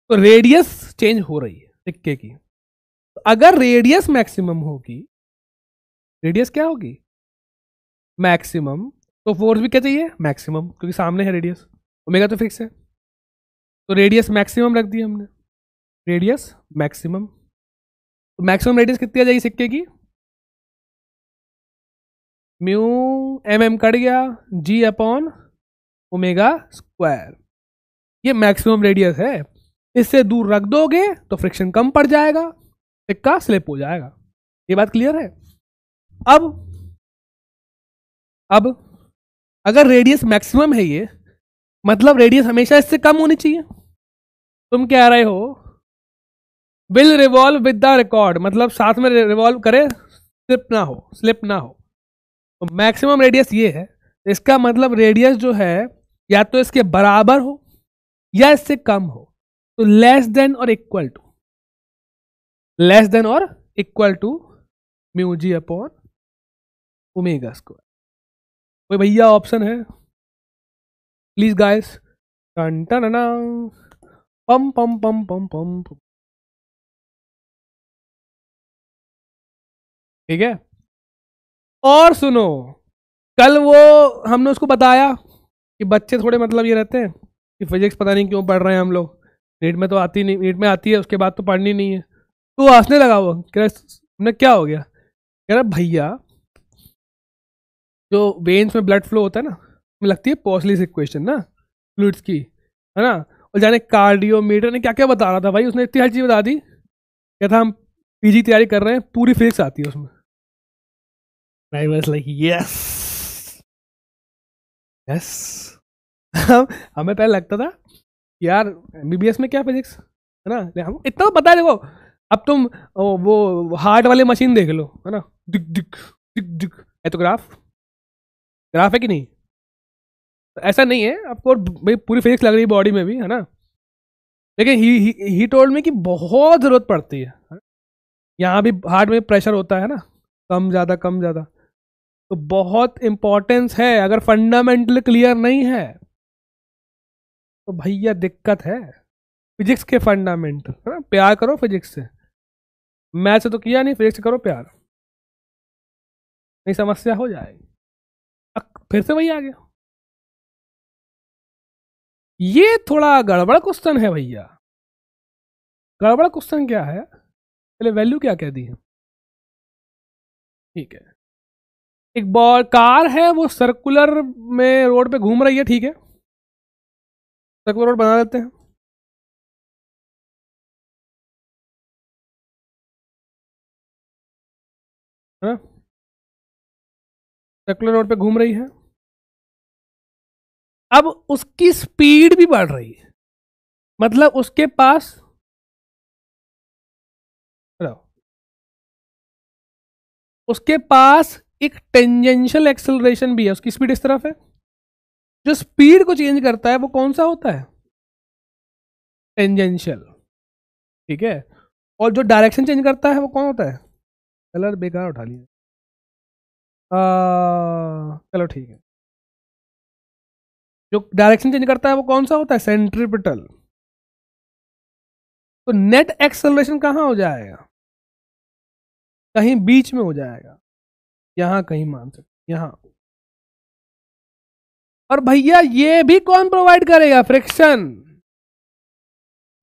तो रेडियस चेंज हो रही है सिक्के की तो अगर रेडियस मैक्सिमम होगी रेडियस क्या होगी मैक्सिमम तो फोर्स भी क्या चाहिए मैक्सिमम क्योंकि सामने है रेडियस ओमेगा तो फिक्स है तो रेडियस मैक्सिमम रख दिया हमने रेडियस मैक्सिमम तो मैक्सिमम रेडियस कितनी आ जाएगी सिक्के की mu m mm m cut गया जी अपॉन ओमेगा स्क्वायर ये मैक्सिमम रेडियस है इससे दूर रख दोगे तो फ्रिक्शन कम पड़ जाएगा सिक्का स्लिप हो जाएगा ये बात क्लियर है अब अब अगर रेडियस मैक्सिमम है ये मतलब रेडियस हमेशा इससे कम होनी चाहिए तुम कह रहे हो will revolve with the record मतलब साथ में रिवॉल्व करे स्लिप ना हो स्लिप ना हो तो मैक्सिमम रेडियस ये है तो इसका मतलब रेडियस जो है या तो इसके बराबर हो या इससे कम हो तो लेस देन और इक्वल टू लेस देन और equal to mu g upon omega square कोई भैया ऑप्शन है प्लीज गाइस टन टन पम पम पम पम पम ठीक है और सुनो कल वो हमने उसको बताया कि बच्चे थोड़े मतलब ये रहते हैं कि फिजिक्स पता नहीं क्यों पढ़ रहे हैं हम लोग नीट में तो आती नहीं नीट में आती है उसके बाद तो पढ़नी नहीं है तो हंसने लगा वो कह रहा हमने क्या हो गया कह रहा भैया जो वेन्स में ब्लड फ्लो होता है ना उसमें लगती है पॉसलिस इक्वेशन ना फ्लूड्स की है ना और जाने कार्डियोमीटर ने क्या क्या बता रहा था भाई उसने इतनी हर चीज़ बता दी क्या था हम पीजी तैयारी कर रहे हैं पूरी फिजिक्स आती है उसमें And I was like, yes, yes. हमें पहले लगता था यार एमबीबीएस में क्या फिजिक्स है ना हम इतना पता है देखो अब तुम वो हार्ट वाले मशीन देख लो है ना दिख दिख दिख दिख है तो ग्राफ ग्राफ है कि नहीं तो ऐसा नहीं है आपको भाई पूरी फिजिक्स लग रही है बॉडी में भी है ना लेकिन ही ही, ही टोल्ड में कि बहुत ज़रूरत पड़ती है यहाँ भी हार्ट में प्रेशर होता है ना कम ज़्यादा कम ज़्यादा तो बहुत इंपॉर्टेंस है अगर फंडामेंटल क्लियर नहीं है तो भैया दिक्कत है फिजिक्स के फंडामेंटल है ना प्यार करो फिजिक्स से मैथ से तो किया नहीं फिजिक्स से करो प्यार नहीं समस्या हो जाएगी फिर से वही आ गया ये थोड़ा गड़बड़ क्वेश्चन है भैया गड़बड़ क्वेश्चन क्या है पहले वैल्यू क्या कह दी है ठीक है एक बॉल कार है वो सर्कुलर में रोड पे घूम रही है ठीक है सर्कुलर रोड बना देते हैं सर्कुलर हाँ। रोड पे घूम रही है अब उसकी स्पीड भी बढ़ रही है मतलब उसके पास उसके पास एक टेंजेंशियल एक्सेलरेशन भी है उसकी स्पीड इस तरफ है जो स्पीड को चेंज करता है वो कौन सा होता है टेंजेंशियल ठीक है और जो डायरेक्शन चेंज करता है वो कौन होता है कलर बेकार उठा लिया चलो ठीक है जो डायरेक्शन चेंज करता है वो कौन सा होता है सेंट्रिपिटल तो नेट एक्सेलरेशन कहाँ हो जाएगा कहीं बीच में हो जाएगा यहाँ कहीं मान सकते यहाँ और भैया ये भी कौन प्रोवाइड करेगा फ्रिक्शन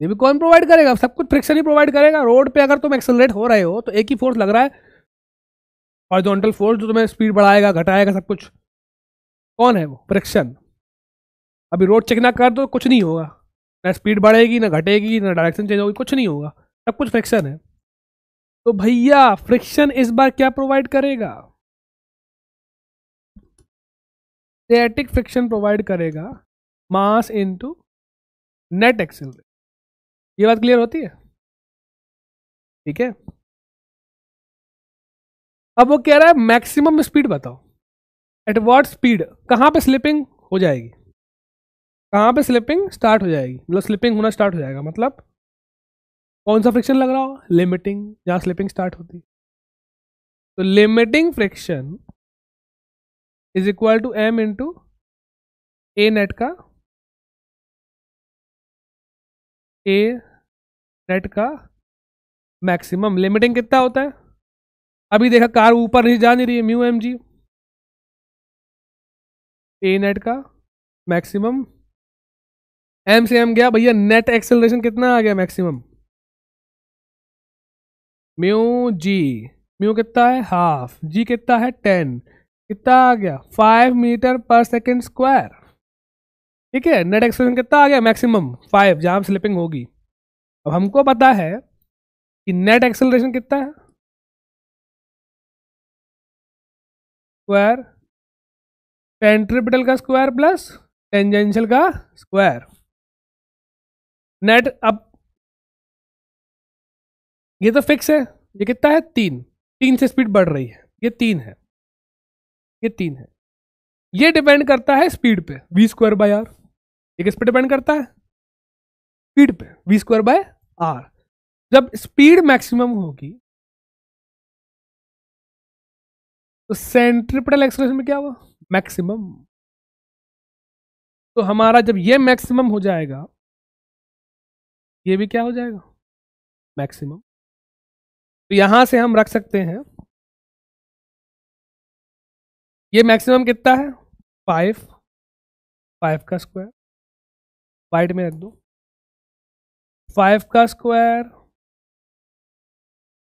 ये भी कौन प्रोवाइड करेगा सब कुछ फ्रिक्शन ही प्रोवाइड करेगा रोड पे अगर तुम एक्सेलरेट हो रहे हो तो एक ही फोर्स लग रहा है हॉरिजॉन्टल फोर्स जो तुम्हें स्पीड बढ़ाएगा घटाएगा सब कुछ कौन है वो फ्रिक्शन अभी रोड चेक ना कर दो तो कुछ नहीं होगा ना स्पीड बढ़ेगी ना घटेगी ना डायरेक्शन चेंज होगी कुछ नहीं होगा सब कुछ फ्रिक्शन है तो भैया फ्रिक्शन इस बार क्या प्रोवाइड करेगा स्टैटिक फ्रिक्शन प्रोवाइड करेगा मास इनटू नेट एक्सेलरेशन ये बात क्लियर होती है ठीक है अब वो कह रहा है मैक्सिमम स्पीड बताओ एट व्हाट स्पीड कहाँ पे स्लिपिंग हो जाएगी कहाँ पे स्लिपिंग स्टार्ट हो जाएगी मतलब स्लिपिंग होना स्टार्ट हो जाएगा मतलब कौन सा फ्रिक्शन लग रहा हो लिमिटिंग जहाँ स्लिपिंग स्टार्ट होती है तो limiting friction is equal to m into a net का ए नेट का मैक्सिमम लिमिटिंग कितना होता है अभी देखा कार ऊपर नहीं जा नहीं रही है mu m g a net का मैक्सिमम एम से एम गया भैया नेट एक्सेलरेशन कितना आ गया मैक्सिमम म्यू जी म्यू कितना है हाफ जी कितना है टेन कितना आ गया फाइव मीटर पर सेकेंड स्क्वायर ठीक है नेट एक्सप्रेशन कितना आ गया मैक्सिमम फाइव जहां स्लिपिंग होगी अब हमको पता है कि नेट एक्सेलरेशन कितना है स्क्वायर पेंट्रिपिटल का स्क्वायर प्लस टेंजेंशियल का स्क्वायर नेट अब ये तो फिक्स है ये कितना है तीन तीन से स्पीड बढ़ रही है ये तीन है ये तीन है ये डिपेंड करता है स्पीड पे वी स्क्वायर बाय आर ये किस पे डिपेंड करता है स्पीड पे वी स्क्वायर बाय आर जब स्पीड मैक्सिमम होगी तो सेंट्रिपिटल एक्सलेशन में क्या हुआ मैक्सिमम तो हमारा जब ये मैक्सिमम हो जाएगा ये भी क्या हो जाएगा मैक्सिमम तो यहां से हम रख सकते हैं ये मैक्सिमम कितना है फाइव फाइव का स्क्वायर वाइट में रख दो फाइव का स्क्वायर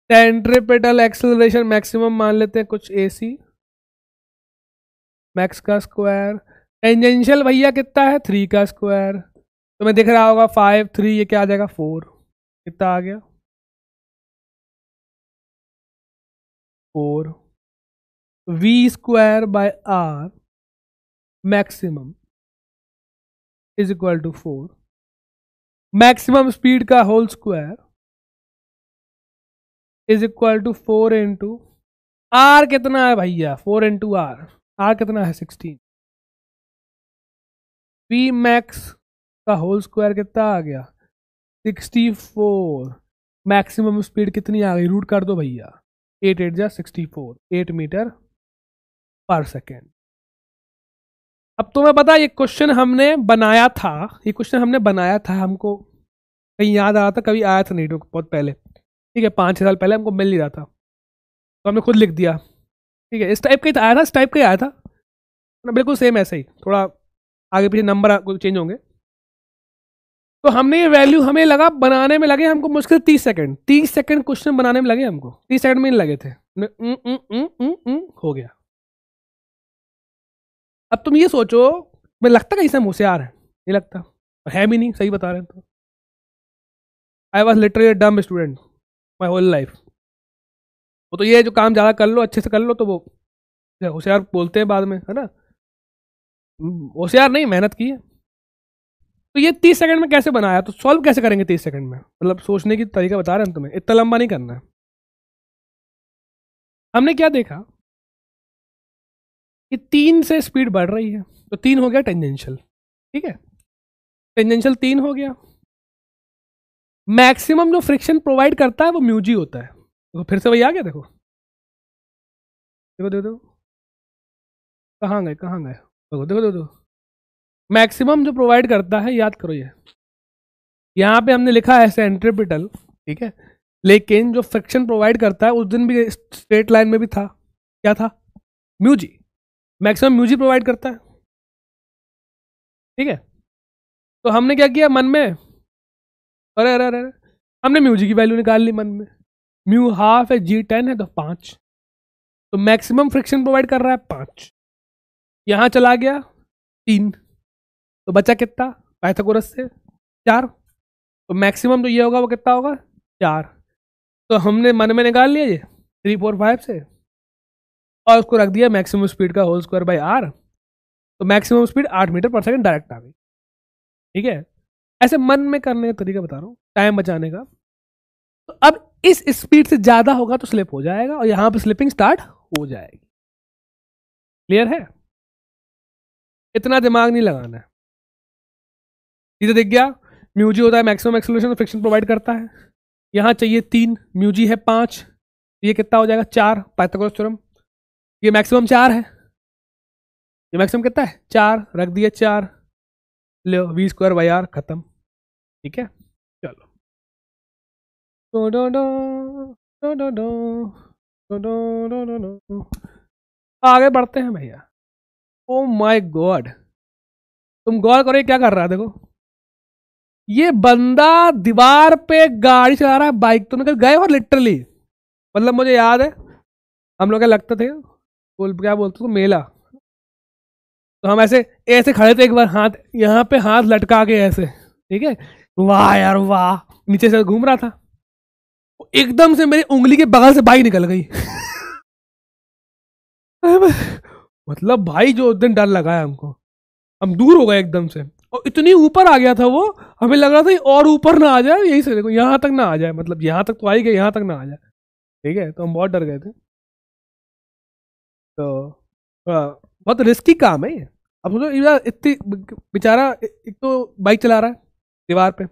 टेंट्रिपेटल एक्सेलरेशन मैक्सिमम मान लेते हैं कुछ एसी मैक्स का स्क्वायर टेंजेंशियल भैया कितना है थ्री का स्क्वायर तो मैं देख रहा होगा फाइव थ्री ये क्या आ जाएगा फोर कितना आ गया four v square by r maximum is equal to four maximum speed का whole square is equal to four into r कितना है भैया फोर इंटू आर आर कितना है सिक्सटीन वी मैक्स का होल स्क्वायर कितना आ गया सिक्सटी फोर मैक्सिमम स्पीड कितनी आ गई रूट कर दो भैया एट एट जा सिक्सटी फोर एट मीटर पर सेकेंड अब तुम्हें पता ये क्वेश्चन हमने बनाया था ये क्वेश्चन हमने बनाया था हमको कहीं याद आ रहा था कभी आया था नीडो बहुत पहले ठीक है पाँच छः साल पहले हमको मिल नहीं रहा था तो हमने खुद लिख दिया ठीक है इस टाइप का ही आया था इस टाइप का ही आया था ना बिल्कुल सेम ऐसा ही थोड़ा आगे पीछे नंबर चेंज होंगे तो हमने ये वैल्यू हमें लगा बनाने में लगे हमको मुश्किल तीस सेकंड तीस सेकंड क्वेश्चन बनाने में लगे हमको तीस सेकंड में नहीं लगे थे न, न, न, हो गया अब तुम ये सोचो मैं लगता कैसे होशियार है नहीं लगता और है भी नहीं सही बता रहे हैं तो I was literally dumb student my whole life वो तो ये जो काम ज़्यादा कर लो अच्छे से कर लो तो वो होशियार बोलते हैं बाद में है ना होशियार नहीं मेहनत की है तो ये तीस सेकंड में कैसे बनाया तो सॉल्व कैसे करेंगे तीस सेकंड में मतलब सोचने की तरीका बता रहे हैं तुम्हें इतना लंबा नहीं करना है हमने क्या देखा कि तीन से स्पीड बढ़ रही है तो तीन हो गया टेंजेंशियल ठीक है टेंजेंशियल तीन हो गया मैक्सिमम जो फ्रिक्शन प्रोवाइड करता है वो म्यूजी होता है देखो फिर से वही आ गया देखो देखो देखो देखो कहाँ गए कहाँ गए देखो देखो देखो मैक्सिमम जो प्रोवाइड करता है याद करो ये यहाँ पे हमने लिखा है सेंट्रिपिटल ठीक है लेकिन जो फ्रिक्शन प्रोवाइड करता है उस दिन भी स्ट्रेट लाइन में भी था क्या था म्यूजी मैक्सिमम म्यूजिक प्रोवाइड करता है ठीक है तो हमने क्या किया मन में अरे अरे अरे हमने म्यूजिक की वैल्यू निकाल ली मन में म्यू हाफ है जी टेन है तो पाँच तो मैक्सिमम फ्रिक्शन प्रोवाइड कर रहा है पाँच यहाँ चला गया तीन तो बचा कितना पैथकोरस से चार तो मैक्सिमम तो ये होगा वो कितना होगा चार तो हमने मन में निकाल लिया ये थ्री फोर फाइव से और उसको रख दिया मैक्सिमम स्पीड का होल स्क्वायर बाई आर तो मैक्सिमम स्पीड आठ मीटर पर सेकेंड डायरेक्ट आ गई ठीक है ऐसे मन में करने का तरीका बता रहा हूँ टाइम बचाने का तो अब इस स्पीड से ज़्यादा होगा तो स्लिप हो जाएगा और यहाँ पर स्लिपिंग स्टार्ट हो जाएगी क्लियर है इतना दिमाग नहीं लगाना है सीधे दिख गया म्यूजी होता है मैक्सिमम एक्सलेशन फ्रिक्शन प्रोवाइड करता है यहाँ चाहिए तीन म्यूजी है पाँच तो ये कितना हो जाएगा चार पैथकोस्टोरम ये मैक्सिमम चार है ये मैक्सिमम कितना है चार रख दिया चार लो वी स्क्वायर वाई आर खत्म ठीक है चलो डो डो डो डो डो डो डो डो डो डो आगे बढ़ते हैं भैया ओ माय गॉड तुम गौर करो ये क्या कर रहा है देखो ये बंदा दीवार पे गाड़ी चला रहा है बाइक तो निकल गए और लिटरली मतलब मुझे याद है हम लोग क्या लगते थे बोल क्या बोलते मेला तो हम ऐसे ऐसे खड़े थे एक बार हाथ यहाँ पे हाथ लटका के ऐसे ठीक है वाह यार वाह नीचे से घूम रहा था एकदम से मेरी उंगली के बगल से बाई निकल गई मतलब भाई जो उस दिन डर लगाया हमको हम दूर हो गए एकदम से और इतनी ऊपर आ गया था वो हमें लग रहा था और ऊपर ना आ जाए यही से देखो यहाँ तक ना आ जाए मतलब यहाँ तक तो आई गए यहाँ तक ना आ जाए ठीक है तो हम बहुत डर गए थे तो हाँ, बहुत रिस्की काम है ये अब सोचो इतनी बेचारा एक तो बाइक चला रहा है दीवार पे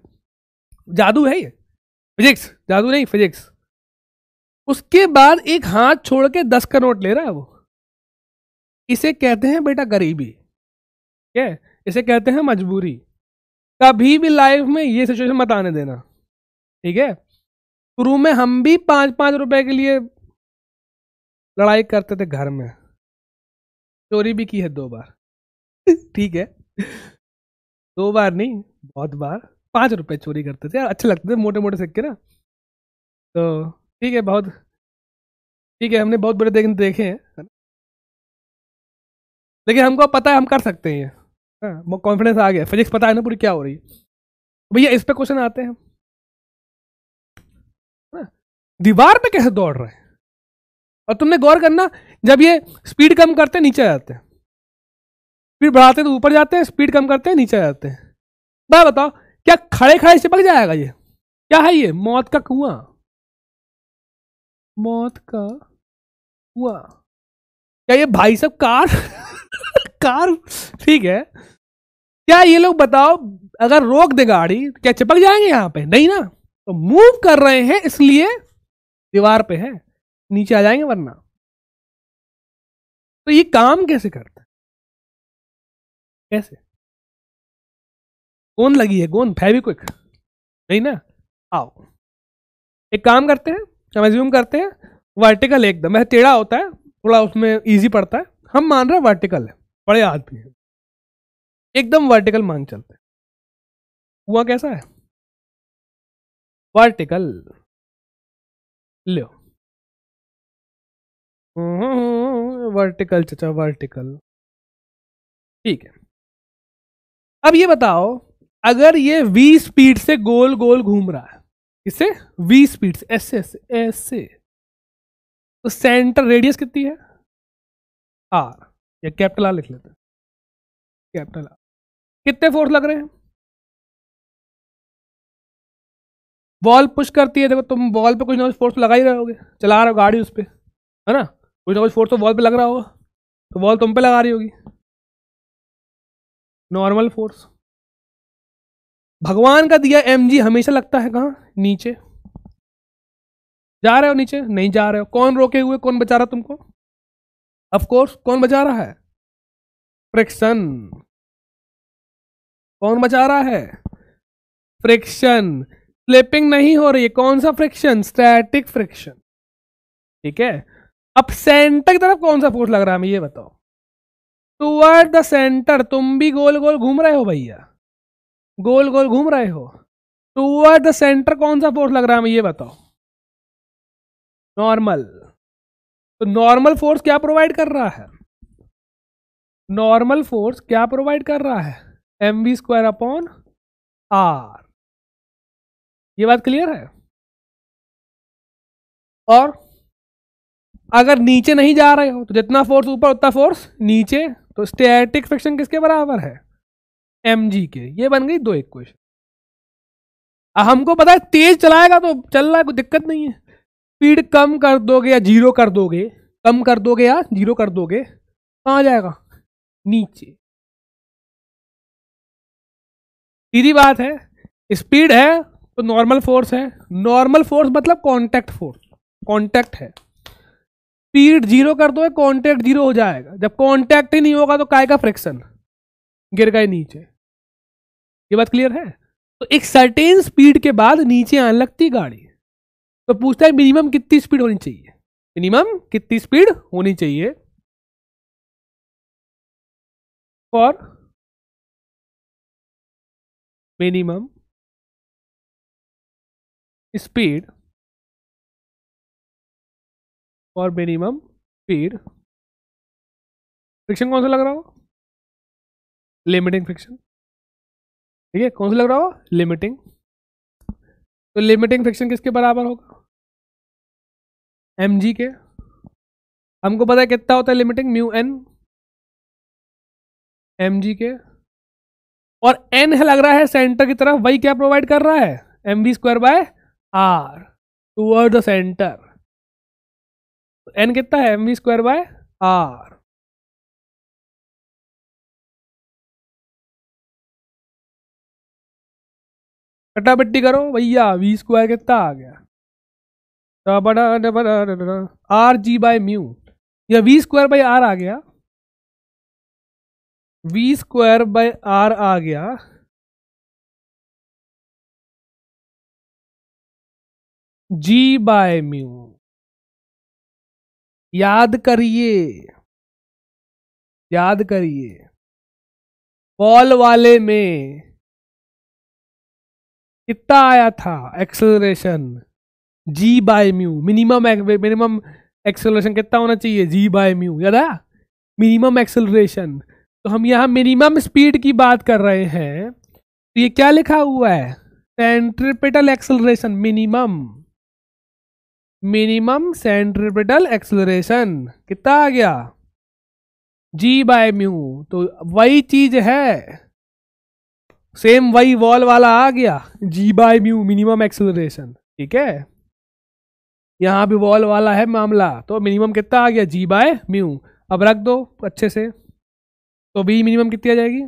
जादू है ये फिजिक्स जादू नहीं फिजिक्स उसके बाद एक हाथ छोड़ के दस का नोट ले रहा है वो इसे कहते हैं बेटा गरीबी ठीक है इसे कहते हैं मजबूरी कभी भी लाइफ में ये सिचुएशन मत आने देना ठीक है शुरू में हम भी पाँच पाँच रुपए के लिए लड़ाई करते थे घर में चोरी भी की है दो बार ठीक है दो बार नहीं बहुत बार पाँच रुपए चोरी करते थे यार अच्छे लगते थे मोटे मोटे सिक्के ना तो ठीक है बहुत ठीक है हमने बहुत बड़े देख देखे हैं लेकिन हमको पता है हम कर सकते हैं हाँ कॉन्फिडेंस आ गया फिजिक्स पता है ना पूरी क्या हो रही है भैया इस पे क्वेश्चन आते हैं दीवार पे कैसे दौड़ रहे हैं और तुमने गौर करना जब ये स्पीड कम करते नीचे जाते हैं स्पीड बढ़ाते तो ऊपर जाते हैं स्पीड कम करते हैं नीचे जाते हैं बात बताओ क्या खड़े खड़े चिपक जाएगा ये क्या है ये मौत का कुआं मौत का कुआं क्या ये भाई सब कार कार ठीक है क्या ये लोग बताओ अगर रोक दे गाड़ी क्या चिपक जाएंगे यहां पे नहीं ना तो मूव कर रहे हैं इसलिए दीवार पे है नीचे आ जाएंगे वरना तो ये काम कैसे करता है कैसे गोंद लगी है गोंद फैवी क्विक नहीं ना आओ एक काम करते हैं हम एज्यूम करते हैं वर्टिकल एकदम वह टेढ़ा होता है थोड़ा उसमें इजी पड़ता है हम मान रहे हैं वर्टिकल है बड़े आदमी हैं एकदम वर्टिकल मांग चलते हैं कुआ कैसा है वर्टिकल लो वर्टिकल चचा वर्टिकल ठीक है अब ये बताओ अगर ये वी स्पीड से गोल गोल घूम रहा है इससे वी स्पीड से ऐसे ऐसे ऐसे तो सेंटर रेडियस कितनी है आर या कैपिटल आर लिख लेते कैपिटल आर कितने फोर्स लग रहे हैं वॉल पुश करती है देखो तुम वॉल पे कुछ ना कुछ फोर्स लगा ही रहोगे चला रहे हो गाड़ी उस पर है ना कुछ ना कुछ फोर्स तो वॉल पे लग रहा होगा तो वॉल तुम पे लगा रही होगी नॉर्मल फोर्स भगवान का दिया एम जी हमेशा लगता है कहाँ नीचे जा रहे हो नीचे नहीं जा रहे हो कौन रोके हुए कौन बचा रहा तुमको ऑफकोर्स कौन बचा रहा है फ्रिक्शन कौन बचा रहा है फ्रिक्शन स्लिपिंग नहीं हो रही है कौन सा फ्रिक्शन स्टैटिक फ्रिक्शन ठीक है अब सेंटर की तरफ कौन सा फोर्स लग रहा है हमें ये बताओ टूअर्ड द सेंटर तुम भी गोल गोल घूम रहे हो भैया गोल गोल घूम रहे हो टूअर्ड द सेंटर कौन सा फोर्स लग रहा है हमें ये बताओ नॉर्मल तो नॉर्मल फोर्स क्या प्रोवाइड कर रहा है नॉर्मल फोर्स क्या प्रोवाइड कर रहा है M we square upon r ये बात क्लियर है और अगर नीचे नहीं जा रहे हो तो जितना फोर्स ऊपर उतना फोर्स नीचे तो स्टेटिक फ्रिक्शन किसके बराबर है एम जी के ये बन गई दो इक्वेशन हमको पता है तेज चलाएगा तो चल रहा है कोई दिक्कत नहीं है स्पीड कम कर दोगे या जीरो कर दोगे कम कर दोगे या जीरो कर दोगे कहाँ जाएगा नीचे सीधी बात है स्पीड है तो नॉर्मल फोर्स है नॉर्मल फोर्स मतलब कॉन्टेक्ट फोर्स कॉन्टैक्ट है स्पीड जीरो कर दो कॉन्टैक्ट जीरो हो जाएगा जब कॉन्टैक्ट ही नहीं होगा तो काय का फ्रिक्शन गिर गए नीचे ये बात क्लियर है तो एक सर्टेन स्पीड के बाद नीचे आने लगती गाड़ी तो पूछता है मिनिमम कितनी स्पीड होनी चाहिए मिनिमम कितनी स्पीड होनी चाहिए for minimum speed for minimum speed friction कौन सा लग रहा हो लिमिटिंग फ्रिक्शन ठीक है कौन सा लग रहा हो लिमिटिंग तो लिमिटिंग फ्रिक्शन किसके बराबर होगा एम जी के हमको पता है कितना होता है limiting mu N m g के और एन है लग रहा है सेंटर की तरफ वही क्या प्रोवाइड कर रहा है M we square by r toward the centre N कितना है M we square by r कटापट्टी करो भैया वी स्क्वायर कितना आ गया आर जी बाय म्यू या वी स्क्वायर बाय आर आ गया वी स्क्वायर बाय आर आ गया जी बाय म्यू याद करिए याद करिए बॉल वाले में कितना आया था acceleration g by mu minimum minimum acceleration कितना होना चाहिए जी बाय म्यू याद आया मिनिमम एक्सेलरेशन तो हम यहाँ मिनिमम स्पीड की बात कर रहे हैं तो ये क्या लिखा हुआ है centripetal acceleration minimum minimum centripetal acceleration कितना आ गया जी बाय म्यू तो वही चीज है सेम वही वॉल वाला आ गया g by mu minimum acceleration ठीक है यहां भी वॉल वाला है मामला तो मिनिमम कितना आ गया जी बाय म्यू अब रख दो अच्छे से तो बी मिनिमम कितनी आ जाएगी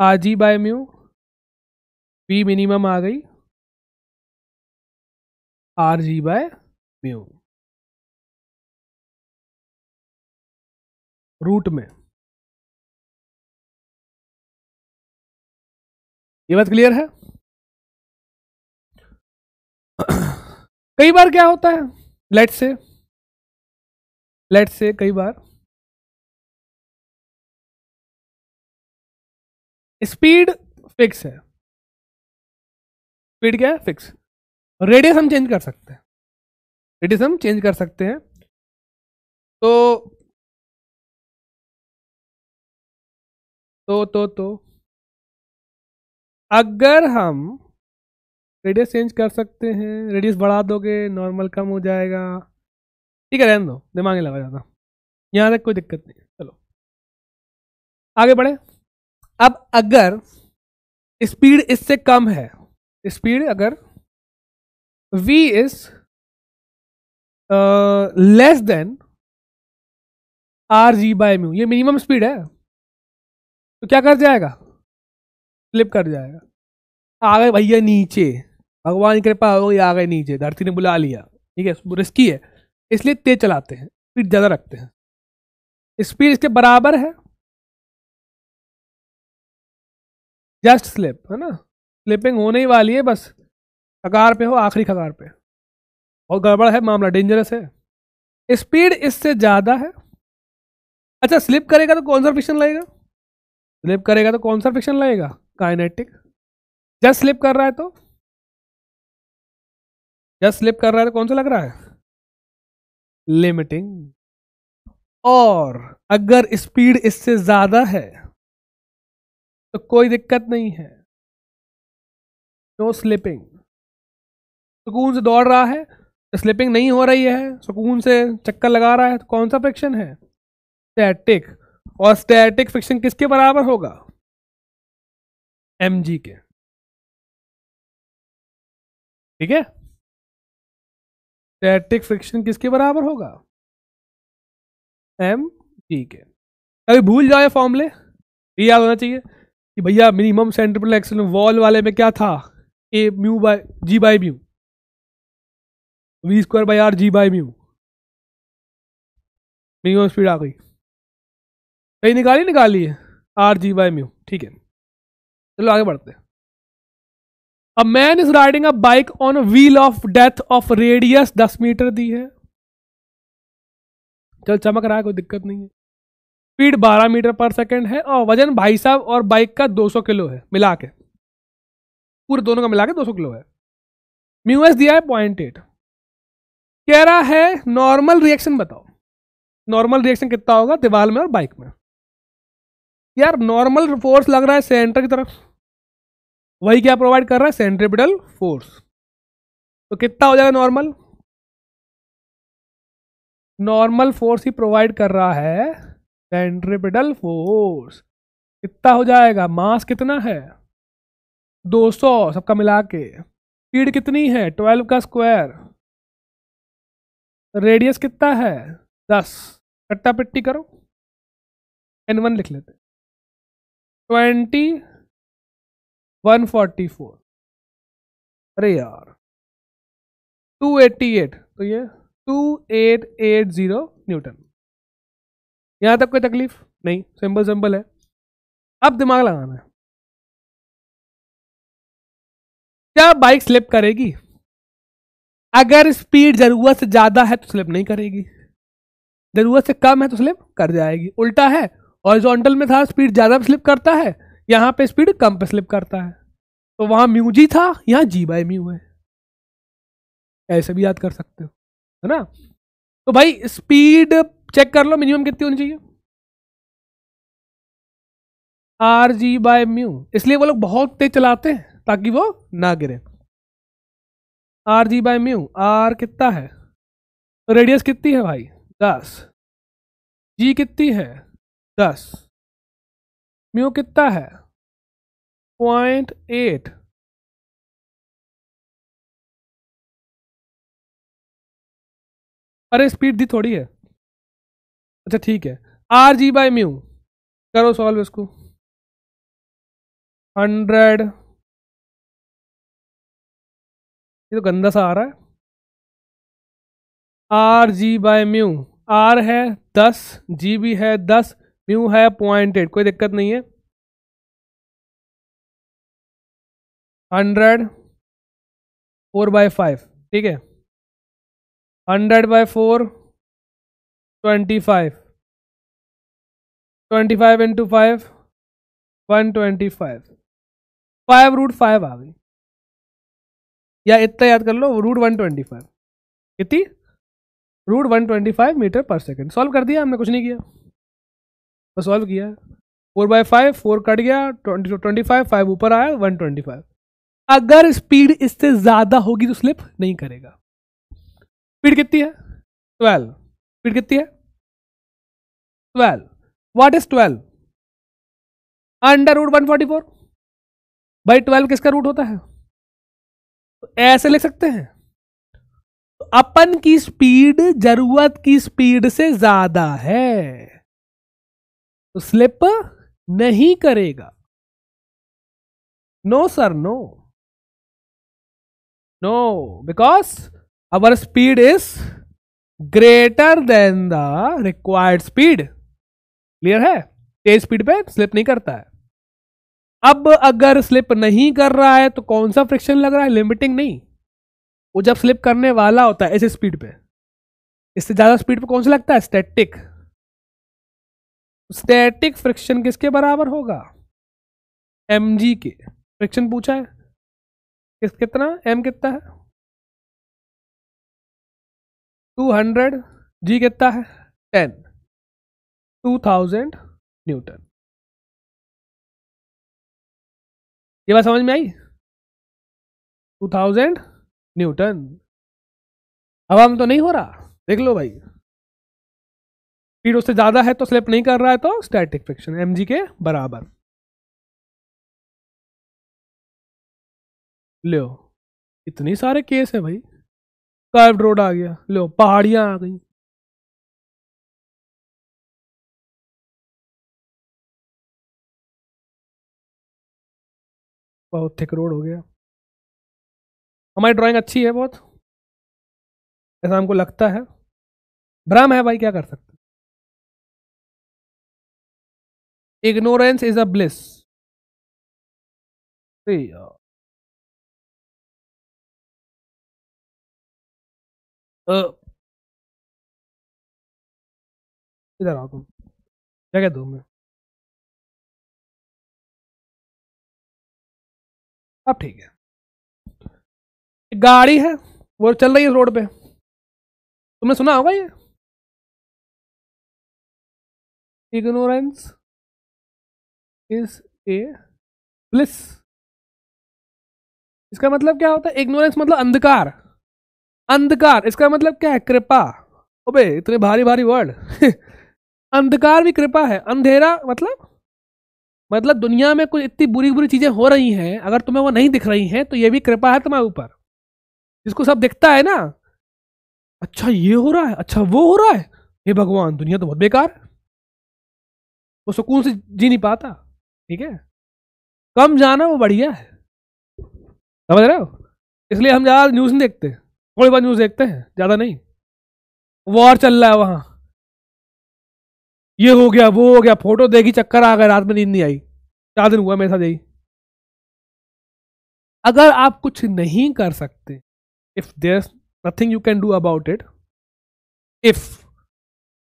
आ g by mu v minimum आ गई r g by mu root में ये बात क्लियर है कई बार क्या होता है लेट से लेट से कई बार स्पीड फिक्स है स्पीड क्या है फिक्स रेडियस हम चेंज कर सकते हैं रेडियस हम चेंज कर सकते हैं तो तो तो तो अगर हम रेडियस चेंज कर सकते हैं रेडियस बढ़ा दोगे नॉर्मल कम हो जाएगा ठीक है रहने दो दिमाग नहीं लगा जाता यहाँ तक कोई दिक्कत नहीं चलो आगे बढ़े अब अगर स्पीड इससे कम है स्पीड अगर v is less than r g by mu ये मिनिमम स्पीड है तो क्या कर जाएगा स्लिप कर जाएगा आ गए भैया नीचे भगवान की कृपा हो गई आ गए नीचे धरती ने बुला लिया ठीक है रिस्की है इसलिए तेज चलाते हैं स्पीड ज़्यादा रखते हैं स्पीड इसके बराबर है जस्ट स्लिप है ना स्लिपिंग होने ही वाली है बस कगार पे हो आखिरी कगार पे बहुत गड़बड़ है मामला डेंजरस है स्पीड इससे ज़्यादा है अच्छा स्लिप करेगा तो कौन सा फ्रिक्शन लगेगा स्लिप करेगा तो कौन सा फ्रिक्शन लगेगा काइनेटिक जस्ट स्लिप कर रहा है तो जस्ट स्लिप कर रहा है तो कौन सा लग रहा है लिमिटिंग और अगर स्पीड इससे ज़्यादा है तो कोई दिक्कत नहीं है नो स्लिपिंग सुकून से दौड़ रहा है स्लिपिंग नहीं हो रही है सुकून से चक्कर लगा रहा है तो कौन सा फ्रिक्शन है स्टैटिक और स्टैटिक फ्रिक्शन किसके बराबर होगा एम के ठीक है स्टैटिक फ्रिक्शन किसके बराबर होगा एम जी के कभी भूल जाए फॉर्मूले ये याद होना चाहिए कि भैया मिनिमम सेंट्रिपल एक्सल वॉल वाले में क्या था a mu by g by mu v square by r g by mu minimum speed आ गई कहीं निकाली निकाली है आर जी बाई म्यू ठीक है चलो आगे बढ़ते हैं a man is riding a bike on wheel of death of radius दस मीटर दी है चल चमक रहा है कोई दिक्कत नहीं है स्पीड 12 मीटर पर सेकंड है और वजन भाई साहब और बाइक का 200 किलो है मिला के पूरे दोनों का मिला के सौ किलो है म्यू एस दिया है पॉइंट एट कह रहा है नॉर्मल रिएक्शन बताओ नॉर्मल रिएक्शन कितना होगा दीवार में और बाइक में यार नॉर्मल फोर्स लग रहा है सेंटर की तरफ वही क्या प्रोवाइड कर रहा है सेंट्रिपिटल फोर्स तो कितना हो जाएगा नॉर्मल नॉर्मल फोर्स ही प्रोवाइड कर रहा है सेंट्रिपिटल फोर्स कितना हो जाएगा मास कितना है 200 सबका मिला के स्पीड कितनी है 12 का स्क्वायर रेडियस कितना है दस कट्टा पिट्टी करो एन वन लिख लेते ट्वेंटी वन फोर्टी फोर अरे यार टू एट्टी एट तो ये two eight eight zero newton यहां तक कोई तकलीफ नहीं सिंपल सिंपल है अब दिमाग लगाना है क्या बाइक स्लिप करेगी अगर स्पीड ज़रूरत से ज़्यादा है तो स्लिप नहीं करेगी ज़रूरत से कम है तो स्लिप कर जाएगी उल्टा है हॉरिजॉन्टल में था स्पीड ज़्यादा पे स्लिप करता है यहाँ पे स्पीड कम पे स्लिप करता है तो वहाँ म्यू जी था यहाँ जी बाय म्यू है ऐसे भी याद कर सकते हो है ना तो भाई स्पीड चेक कर लो मिनिमम कितनी होनी चाहिए आर जी बाय म्यू इसलिए वो लोग बहुत तेज चलाते हैं ताकि वो ना गिरे r g by mu r कितना है रेडियस तो कितनी है भाई दस जी कितनी है दस म्यू कितना है पॉइंट एट अरे स्पीड दी थोड़ी है अच्छा ठीक है आर जी बाय म्यू करो सॉल्व इसको हंड्रेड ये तो गंदा सा आ रहा है are g by mu r है दस जी भी है दस म्यू है पॉइंट एट कोई दिक्कत नहीं है हंड्रेड फोर बाय फाइव ठीक है hundred by four twenty five twenty five into five one twenty five five root five आ गई या इतना याद कर लो रूट वन ट्वेंटी फाइव कितनी root one twenty five metre पर सेकेंड सॉल्व कर दिया हमने कुछ नहीं किया तो सॉल्व किया four by five four cut गया ट्वेंटी ट्वेंटी फाइव फाइव ऊपर आया वन ट्वेंटी फाइव अगर स्पीड इससे ज़्यादा होगी तो स्लिप नहीं करेगा स्पीड कितनी है ट्वेल्व स्पीड कितनी है twelve what is twelve under root one forty four by twelve किसका रूट होता है ऐसे लिख सकते हैं अपन की स्पीड जरूरत की स्पीड से ज्यादा है तो स्लिप नहीं करेगा no sir no no because our speed is greater than the required speed clear है तेज स्पीड पे स्लिप नहीं करता है अब अगर स्लिप नहीं कर रहा है तो कौन सा फ्रिक्शन लग रहा है लिमिटिंग नहीं वो जब स्लिप करने वाला होता है इस स्पीड पे इससे ज़्यादा स्पीड पे कौन सा लगता है स्टैटिक स्टैटिक फ्रिक्शन किसके बराबर होगा एम जी के फ्रिक्शन पूछा है किस कितना एम कितना है टू हंड्रेड जी कितना है टेन टू थाउजेंड न्यूटन ये बात समझ में आई टू थाउजेंड न्यूटन हवा में तो नहीं हो रहा देख लो भाई स्पीड उससे ज्यादा है तो स्लिप नहीं कर रहा है तो स्टैटिक फ्रिक्शन एम के बराबर लो इतनी सारे केस है भाई कर्व रोड आ गया लो पहाड़ियां आ गई बहुत थिक रोड हो गया हमारी ड्राइंग अच्छी है बहुत ऐसा हमको लगता है भ्रम है भाई क्या कर सकते इग्नोरेंस इज अ ब्लिस इधर आओ तुम क्या कहते हो मैं अब ठीक है गाड़ी है वो चल रही है रोड पे तुमने सुना होगा ये इग्नोरेंस इज ए ब्लिस इसका मतलब क्या होता है इग्नोरेंस मतलब अंधकार अंधकार इसका मतलब क्या है कृपा ओबे इतने भारी भारी वर्ड अंधकार भी कृपा है अंधेरा मतलब मतलब दुनिया में कुछ इतनी बुरी बुरी चीज़ें हो रही हैं अगर तुम्हें वो नहीं दिख रही हैं तो ये भी कृपा है तुम्हारे ऊपर जिसको सब दिखता है ना अच्छा ये हो रहा है अच्छा वो हो रहा है हे भगवान दुनिया तो बहुत बेकार वो सुकून से जी नहीं पाता ठीक है कम जाना वो बढ़िया है समझ रहे हो इसलिए हम ज़्यादा न्यूज़ नहीं देखते थोड़ी बहुत न्यूज़ देखते हैं ज़्यादा नहीं वॉर चल रहा है वहाँ ये हो गया वो हो गया फोटो देखी चक्कर आ गया रात में नींद नहीं आई चार दिन हुआ मेरे साथ यही अगर आप कुछ नहीं कर सकते if there nothing you can do about it if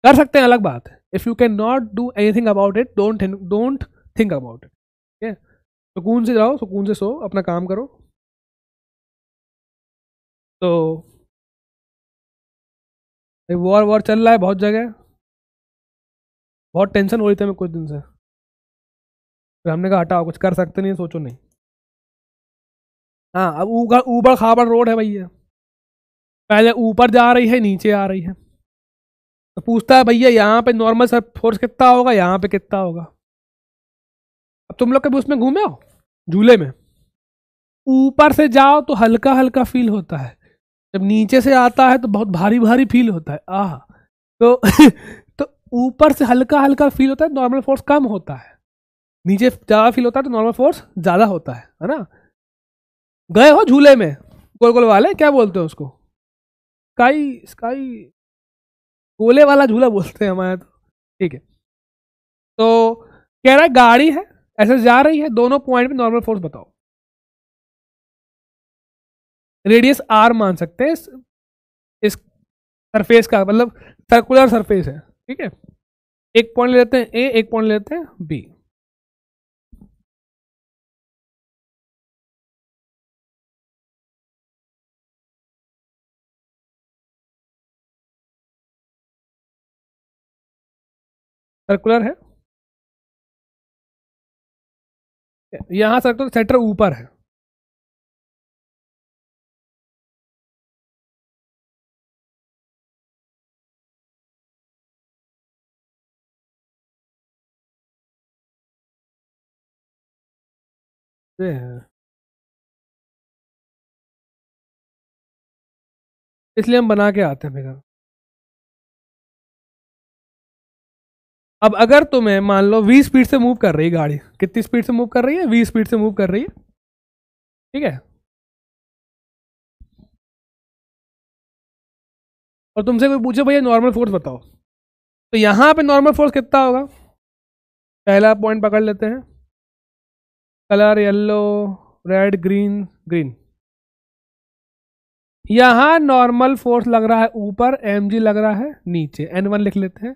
कर सकते हैं अलग बात है if you can not do anything about it don't don't think about it ठीक है सुकून से जाओ सुकून से सो अपना काम करो तो वॉर वॉर चल रहा है बहुत जगह बहुत टेंशन हो रही थी हमें कुछ दिन से फिर हमने कहा हटाओ कुछ कर सकते नहीं सोचो नहीं हाँ अब ऊबड़ ऊबड़ खाबड़ रोड है भैया पहले ऊपर जा रही है नीचे आ रही है तो पूछता है भैया यहाँ पे नॉर्मल सर फोर्स कितना होगा यहाँ पे कितना होगा अब तुम लोग कभी उसमें घूमे हो झूले में ऊपर से जाओ तो हल्का हल्का फील होता है जब नीचे से आता है तो बहुत भारी भारी फील होता है आह तो ऊपर से हल्का हल्का फील होता है नॉर्मल फोर्स कम होता है नीचे ज़्यादा फील होता है तो नॉर्मल फोर्स ज़्यादा होता है है ना गए हो झूले में गोल गोल वाले क्या बोलते हैं उसको स्काई स्काई गोले वाला झूला बोलते हैं हमारे तो ठीक है तो कह रहा है गाड़ी है ऐसे जा रही है दोनों पॉइंट पे नॉर्मल फोर्स बताओ रेडियस आर मान सकते हैं इस सरफेस का मतलब सर्कुलर सरफेस है ठीक है एक पॉइंट लेते हैं ए एक पॉइंट लेते हैं बी सर्कुलर है यहां सर्कुलर सेंटर ऊपर है हैं इसलिए हम बना के आते हैं फिगर अब अगर तुम्हें मान लो 20 स्पीड से मूव कर रही है गाड़ी कितनी स्पीड से मूव कर रही है 20 स्पीड से मूव कर रही है ठीक है और तुमसे कोई पूछे भैया नॉर्मल फोर्स बताओ तो यहाँ पे नॉर्मल फोर्स कितना होगा पहला पॉइंट पकड़ लेते हैं colour yellow red green green यहाँ नॉर्मल फोर्स लग रहा है ऊपर एम जी लग रहा है नीचे एन वन लिख लेते हैं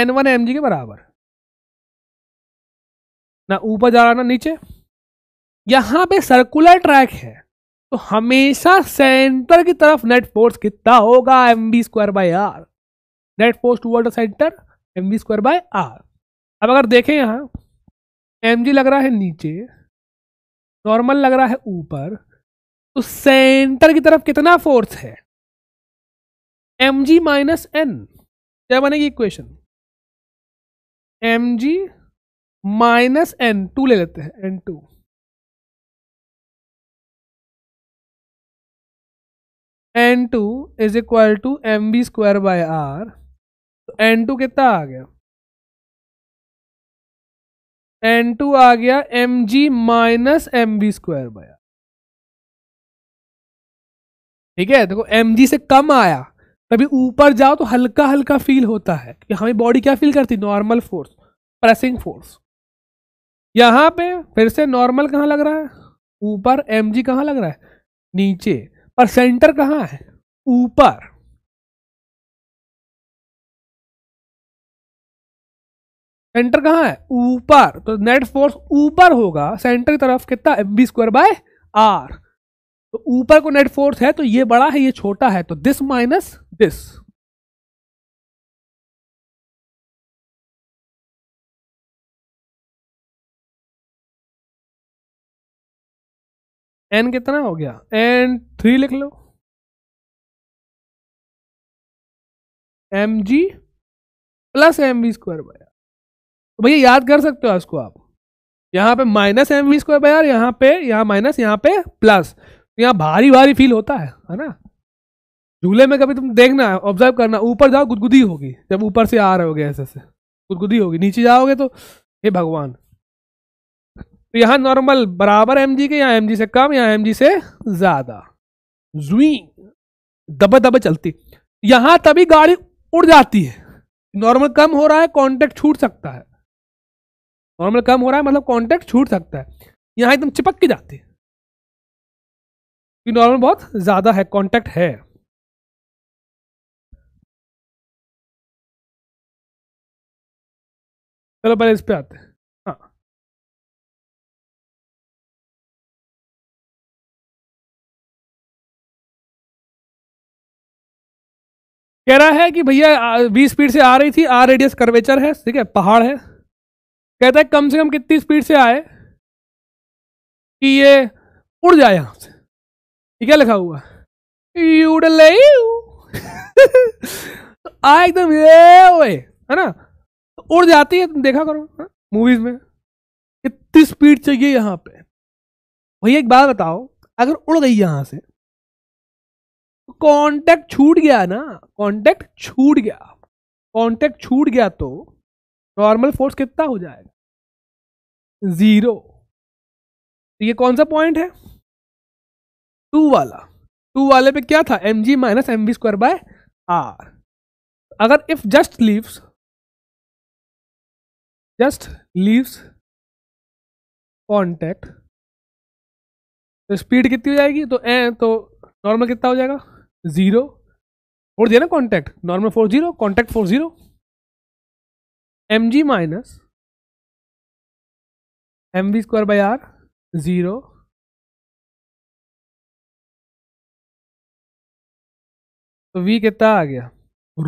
एन वन एम जी के बराबर ना ऊपर जा रहा ना नीचे यहाँ पे सर्कुलर ट्रैक है तो हमेशा सेंटर की तरफ नेट फोर्स कितना होगा m B square by r net force toward centre m B square by r अब अगर देखें यहाँ एम लग रहा है नीचे नॉर्मल लग रहा है ऊपर तो सेंटर की तरफ कितना फोर्स है एम जी माइनस एन क्या बनेगी equation m g minus N two ले लेते हैं N two N two is equal to m B square by r तो एन टू कितना आ गया एन टू आ गया m g minus m B square by ठीक है देखो एम जी से कम आया कभी ऊपर जाओ तो हल्का हल्का फील होता है कि हमें हाँ, बॉडी क्या फील करती नॉर्मल फोर्स प्रेसिंग फोर्स यहां पे फिर से नॉर्मल कहां लग रहा है ऊपर एम जी कहां लग रहा है नीचे पर सेंटर कहाँ है ऊपर सेंटर कहाँ है ऊपर तो नेट फोर्स ऊपर होगा सेंटर की तरफ कितना m B square by r तो ऊपर को नेट फोर्स है तो ये बड़ा है ये छोटा है तो दिस माइनस दिस एन कितना हो गया एन थ्री लिख लो m g plus m B square by भैया याद कर सकते हो इसको आप यहाँ पे minus m we square by r यहाँ पे यहाँ माइनस यहाँ पे प्लस तो यहाँ भारी भारी फील होता है है ना झूले में कभी तुम देखना ऑब्जर्व करना ऊपर जाओ गुदगुदी होगी जब ऊपर से आ रहे होगे ऐसे ऐसे गुदगुदी होगी नीचे जाओगे तो हे भगवान तो यहाँ नॉर्मल बराबर एम के यहाँ एम से कम यहाँ एम से ज़्यादा जुई दबे दबे चलती यहाँ तभी गाड़ी उड़ जाती है नॉर्मल कम हो रहा है कॉन्टेक्ट छूट सकता है नॉर्मल कम हो रहा है मतलब कॉन्टैक्ट छूट सकता है यहाँ एकदम चिपक के जाते हैं नॉर्मल बहुत ज़्यादा है कॉन्टैक्ट है चलो पहले इस पे आते हैं हाँ कह रहा है कि भैया वी स्पीड से आ रही थी आर रेडियस कर्वेचर है ठीक है पहाड़ है कहता है कम से कम कितनी स्पीड से आए कि ये उड़ जाए यहां से क्या लिखा हुआ उड़ तो आ एकदम ये ओए है ना तो उड़ जाती है तुम देखा करो मूवीज में कितनी स्पीड चाहिए यहां पे भैया एक बात बताओ अगर उड़ गई यहां से कांटेक्ट तो छूट गया ना कांटेक्ट छूट गया कांटेक्ट छूट गया तो नॉर्मल फोर्स कितना हो जाएगा जीरो तो ये कौन सा पॉइंट है टू वाला टू वाले पे क्या था m g minus m B square by r अगर if just leaves just leaves contact तो स्पीड कितनी हो जाएगी तो ए तो नॉर्मल कितना हो जाएगा जीरो फोर दिया ना contact normal four zero contact four zero m g minus m we square by r zero तो वी कितना आ गया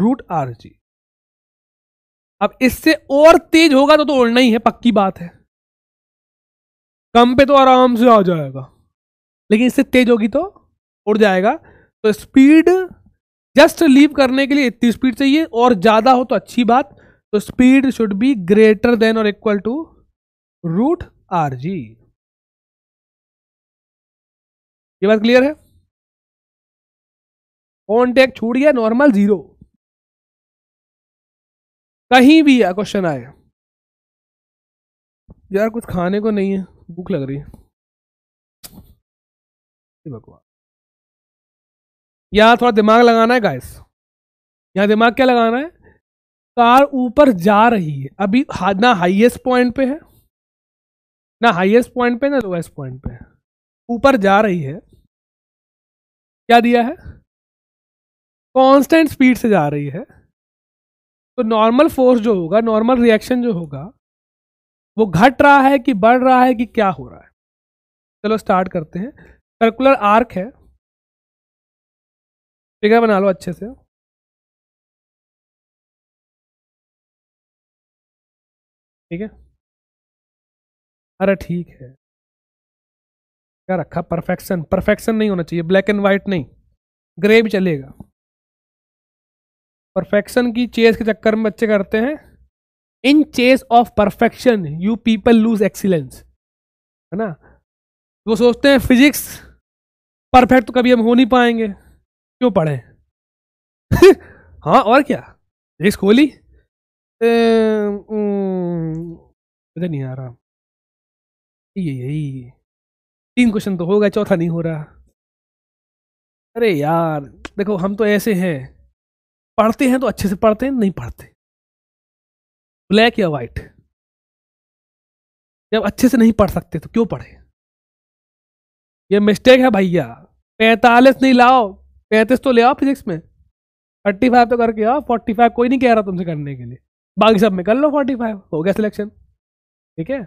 रूट आर जी अब इससे और तेज होगा तो तो उड़ना ही है पक्की बात है कम पे तो आराम से आ जाएगा लेकिन इससे तेज होगी तो उड़ जाएगा तो स्पीड जस्ट लीव करने के लिए इतनी स्पीड चाहिए और ज़्यादा हो तो अच्छी बात तो speed should be greater than और equal to root r g ये बात क्लियर है ऑन टेक छूट गया नॉर्मल जीरो कहीं भी क्वेश्चन आए यार कुछ खाने को नहीं है भूख लग रही है भगवान थोड़ा दिमाग लगाना है गाइस यहां दिमाग क्या लगाना है कार ऊपर जा रही है अभी ना हाईएस्ट पॉइंट पे है ना हाईएस्ट पॉइंट पे ना लोएस्ट पॉइंट पे ऊपर जा रही है क्या दिया है कांस्टेंट स्पीड से जा रही है तो नॉर्मल फोर्स जो होगा नॉर्मल रिएक्शन जो होगा वो घट रहा है कि बढ़ रहा है कि क्या हो रहा है चलो स्टार्ट करते हैं सर्कुलर आर्क है फिगर बना लो अच्छे से ठीक है अरे ठीक है क्या रखा परफेक्शन परफेक्शन नहीं होना चाहिए ब्लैक एंड वाइट नहीं ग्रे भी चलेगा परफेक्शन की चेस के चक्कर में बच्चे करते हैं in chase of perfection you people lose excellence है ना वो सोचते हैं फिजिक्स परफेक्ट तो कभी हम हो नहीं पाएंगे क्यों पढ़े हाँ और क्या फिजिक्स खोली मज़ा नहीं आ रहा ये यही तीन क्वेश्चन तो हो गए चौथा नहीं हो रहा अरे यार देखो हम तो ऐसे हैं पढ़ते हैं तो अच्छे से पढ़ते हैं नहीं पढ़ते ब्लैक या वाइट जब अच्छे से नहीं पढ़ सकते तो क्यों पढ़े ये मिस्टेक है भैया पैंतालीस नहीं लाओ पैंतीस तो ले आओ फिजिक्स में थर्टी फाइव तो करके आओ फोर्टी फाइव कोई नहीं कह रहा तुमसे करने के लिए बाकी सब में कर लो फोर्टी फाइव हो गया सिलेक्शन ठीक है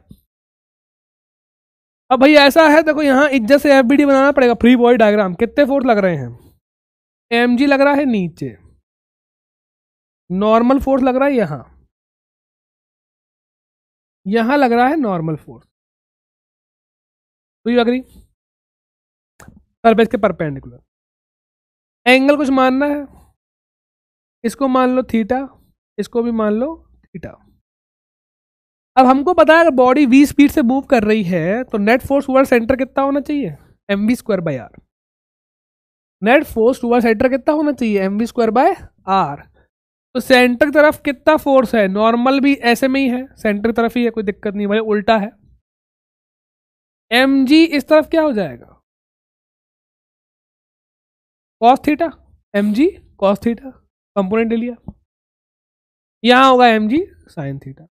अब भाई ऐसा है देखो यहाँ इज्जत से एफ बनाना पड़ेगा फ्री बॉय डायग्राम कितने फोर्स लग रहे हैं एम लग रहा है नीचे नॉर्मल फोर्स लग रहा है यहाँ यहाँ लग रहा है नॉर्मल फोर्स तो यू अग्री सरफेस के परपेंडिकुलर एंगल कुछ मानना है इसको मान लो थीटा इसको भी मान लो थीटा अब हमको पता है अगर बॉडी वी स्पीड से मूव कर रही है तो नेट फोर्स टूवर्ड सेंटर कितना होना चाहिए m we square by r net force toward centre कितना होना चाहिए m we square by r तो सेंटर की तरफ कितना फोर्स है नॉर्मल भी ऐसे में ही है सेंटर की तरफ ही है कोई दिक्कत नहीं भाई उल्टा है एम जी इस तरफ क्या हो जाएगा cos theta m g cos theta component ले लिया यहाँ होगा एम जी साइन थीटा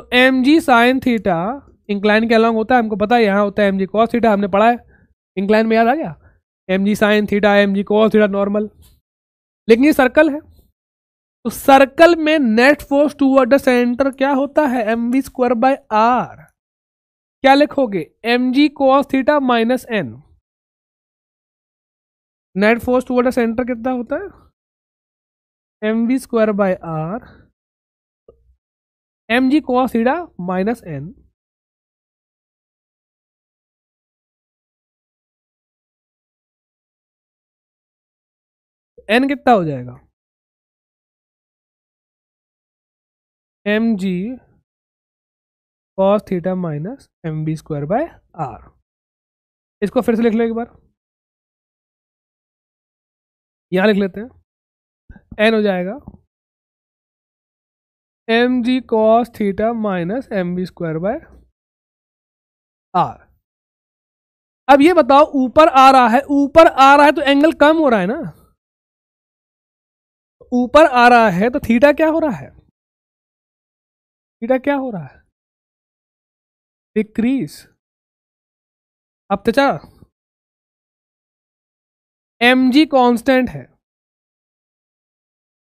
तो m g sine theta incline के अलॉन्ग होता है हमको पता है यहाँ होता है एम जी कॉस थीटा हमने पढ़ा है इंक्लाइन में याद आ गया m g sine theta m g cos theta normal लेकिन ये सर्कल है तो सर्कल में net force to the centre क्या होता है M we square by r क्या लिखोगे m g cos theta minus N net force to the centre कितना होता है M we square by r M g cos theta minus N N कितना हो जाएगा m g cos theta minus m B square by r इसको फिर से लिख लो एक बार यहां लिख लेते हैं एन हो जाएगा m g cos theta minus m B square by r अब ये बताओ ऊपर आ रहा है ऊपर आ रहा है तो एंगल कम हो रहा है ना ऊपर आ रहा है तो थीटा क्या हो रहा है थीटा क्या हो रहा है डिक्रीज अब तो चार एम जी कॉन्स्टेंट है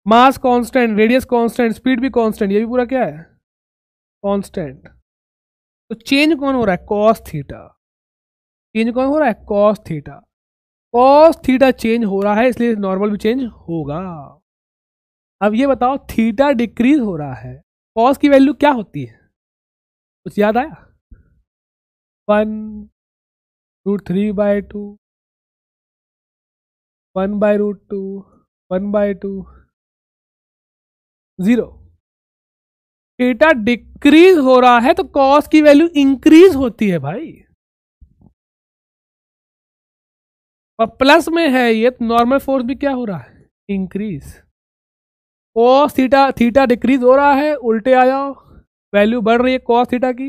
mass constant radius constant speed भी कांस्टेंट ये भी पूरा क्या है कांस्टेंट तो चेंज कौन हो रहा है कॉस थीटा चेंज कौन हो रहा है cos theta cos theta change हो रहा है इसलिए नॉर्मल भी चेंज होगा अब ये बताओ थीटा डिक्रीज हो रहा है कॉस की वैल्यू क्या होती है कुछ याद आया one root three by two one by root two one by two zero theta decrease हो रहा है तो कॉस की वैल्यू इंक्रीज होती है भाई और प्लस में है ये तो नॉर्मल फोर्स भी क्या हो रहा है increase cos theta theta decrease हो रहा है उल्टे आ जाओ वैल्यू बढ़ रही है कॉस थीटा की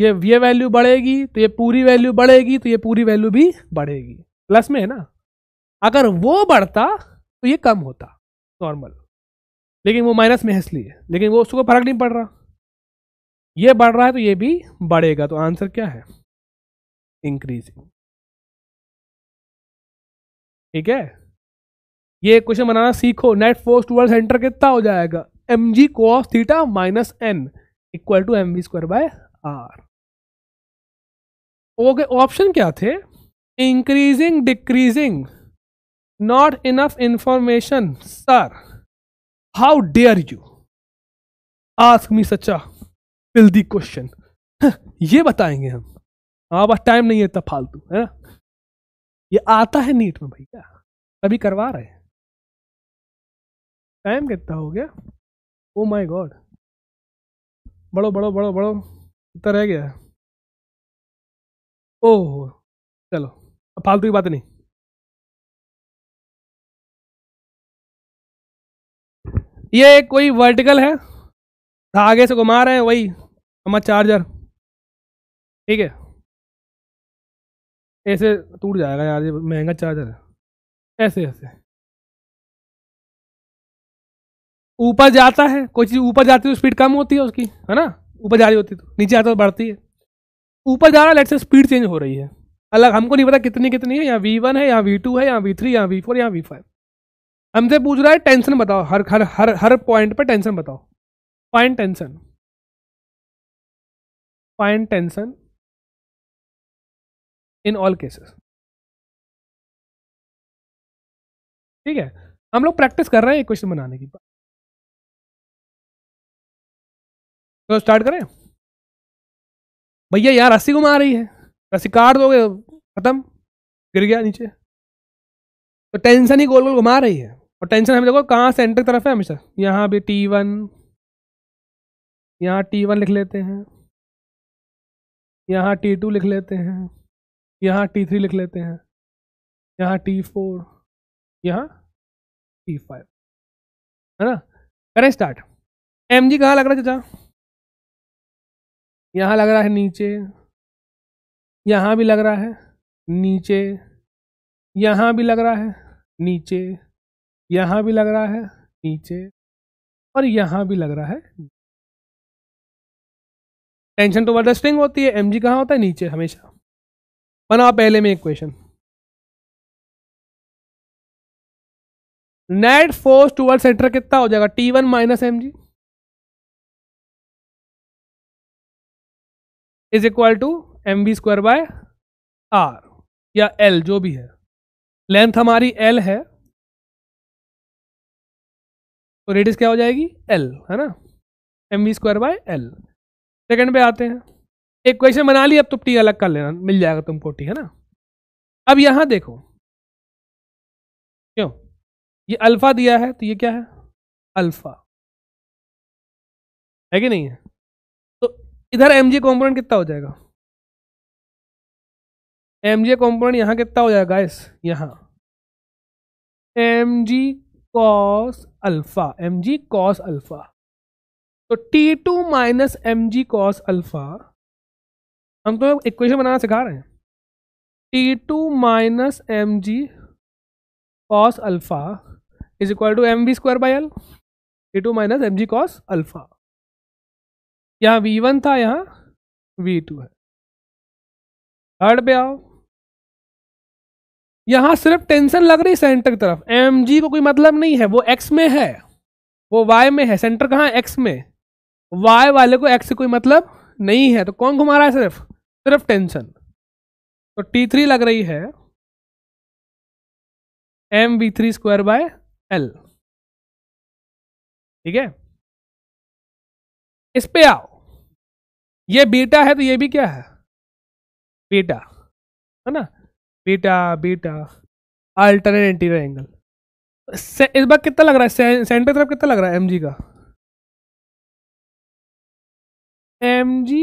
ये ये वैल्यू बढ़ेगी तो ये पूरी वैल्यू बढ़ेगी तो ये पूरी वैल्यू भी बढ़ेगी प्लस में है ना अगर वो बढ़ता तो ये कम होता नॉर्मल लेकिन वो माइनस में है इसलिए लेकिन वो उसको फर्क नहीं पड़ रहा ये बढ़ रहा है तो ये भी बढ़ेगा तो आंसर क्या है इंक्रीजिंग ठीक है ये क्वेश्चन बनाना सीखो नेट फोर्स टूवर्ड सेंटर कितना हो जाएगा m g cos theta minus N equal to m we square by r okay option क्या थे increasing decreasing not enough information sir how dare you ask me सच्चा फिल the question ये बताएंगे हम हाँ बस टाइम नहीं है इतना फालतू है ना ये आता है नीट में भैया अभी करवा रहे हैं टाइम कितना हो गया ओ oh माय गॉड बड़ो बड़ो बड़ो बड़ो कितना रह गया ओह चलो फालतू की बात नहीं ये कोई वर्टिकल है धागे हाँ, से घुमा रहे हैं वही हमारा चार्जर ठीक है ऐसे टूट जाएगा यार ये महंगा चार्जर है ऐसे ऐसे ऊपर जाता है कोई चीज़ ऊपर जाती है तो स्पीड कम होती है उसकी है ना ऊपर जा रही होती है तो नीचे आता तो बढ़ती है ऊपर जा रहा है लेट से स्पीड चेंज हो रही है अलग हमको नहीं पता कितनी कितनी है यहाँ वी वन है यहाँ वी टू है यहाँ वी थ्री यहाँ वी फोर यहाँ वी फाइव हमसे पूछ रहा है टेंशन बताओ हर हर हर हर पॉइंट पर टेंशन बताओ fine tension fine tension in all cases ठीक है हम लोग प्रैक्टिस कर रहे हैं एक क्वेश्चन बनाने की तो स्टार्ट करें भैया यार रस्सी घुमा रही है रस्सी काट दोगे खत्म गिर गया नीचे तो टेंशन ही गोल गोल घुमा रही है और टेंशन हमें देखो कहाँ सेंटर की तरफ है हमेशा यहाँ भी टी वन यहाँ टी वन लिख लेते हैं यहाँ टी टू लिख लेते हैं यहाँ टी थ्री लिख लेते हैं यहाँ टी फोर यहाँ टी फाइव है ना करें स्टार्ट एम जी कहाँ लग रहा है चाचा यहाँ लग रहा है नीचे यहाँ भी लग रहा है नीचे यहाँ भी लग रहा है नीचे यहाँ भी लग रहा है नीचे और यहाँ भी लग रहा है टेंशन टू वर्ड स्ट्रिंग होती है एम जी कहाँ होता है नीचे हमेशा बनाओ पहले में एक question net force toward centre कितना हो जाएगा T one minus m g is equal to m B square by r या एल जो भी है लेंथ हमारी एल है तो रेडियस क्या हो जाएगी एल है ना m we square by l second पे आते हैं एक क्वेश्चन बना लिया अब तो टी अलग कर लेना मिल जाएगा तुमको टी है ना अब यहाँ देखो क्यों ये अल्फा दिया है तो ये क्या है अल्फा है कि नहीं है तो इधर एम जी कॉम्पोनेंट कितना हो जाएगा एम जी कॉम्पोनेंट यहाँ कितना हो जाएगा इस यहाँ m g cos alpha m g cos alpha तो T two minus m g cos alpha हम तो इक्वेशन बनाना सिखा रहे हैं T two minus m g cos alpha is equal to m we square by l T two minus m g cos alpha यहाँ v one था यहाँ we two है थर्ड पे आओ यहां सिर्फ टेंशन लग रही सेंटर की तरफ एम जी को कोई मतलब नहीं है वो एक्स में है वो वाई में है सेंटर कहाँ एक्स में वाई वाले को एक्स से कोई मतलब नहीं है तो कौन घुमा रहा है सिर्फ सिर्फ टेंशन तो टी थ्री लग रही है M v three square by l ठीक है इस पे आओ ये बीटा है तो ये भी क्या है बीटा है ना beta beta alternate interior angle से, इस बार कितना लग रहा है से, सेंटर तरफ कितना लग रहा है एम जी का m g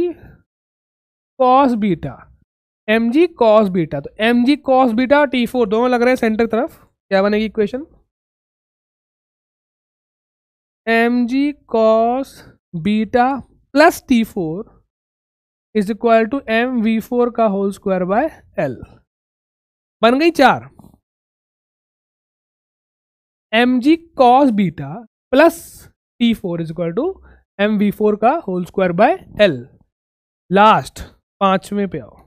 cos beta m g cos beta तो एम जी कॉस बीटा और टी फोर दोनों लग रहे हैं सेंटर तरफ क्या बनेगी equation m g cos beta plus T four is equal to m v four का होल स्क्वायर बाय एल बन गई चार m g cos beta plus T four is equal to m v four का whole square by l last पांचवें पे आओ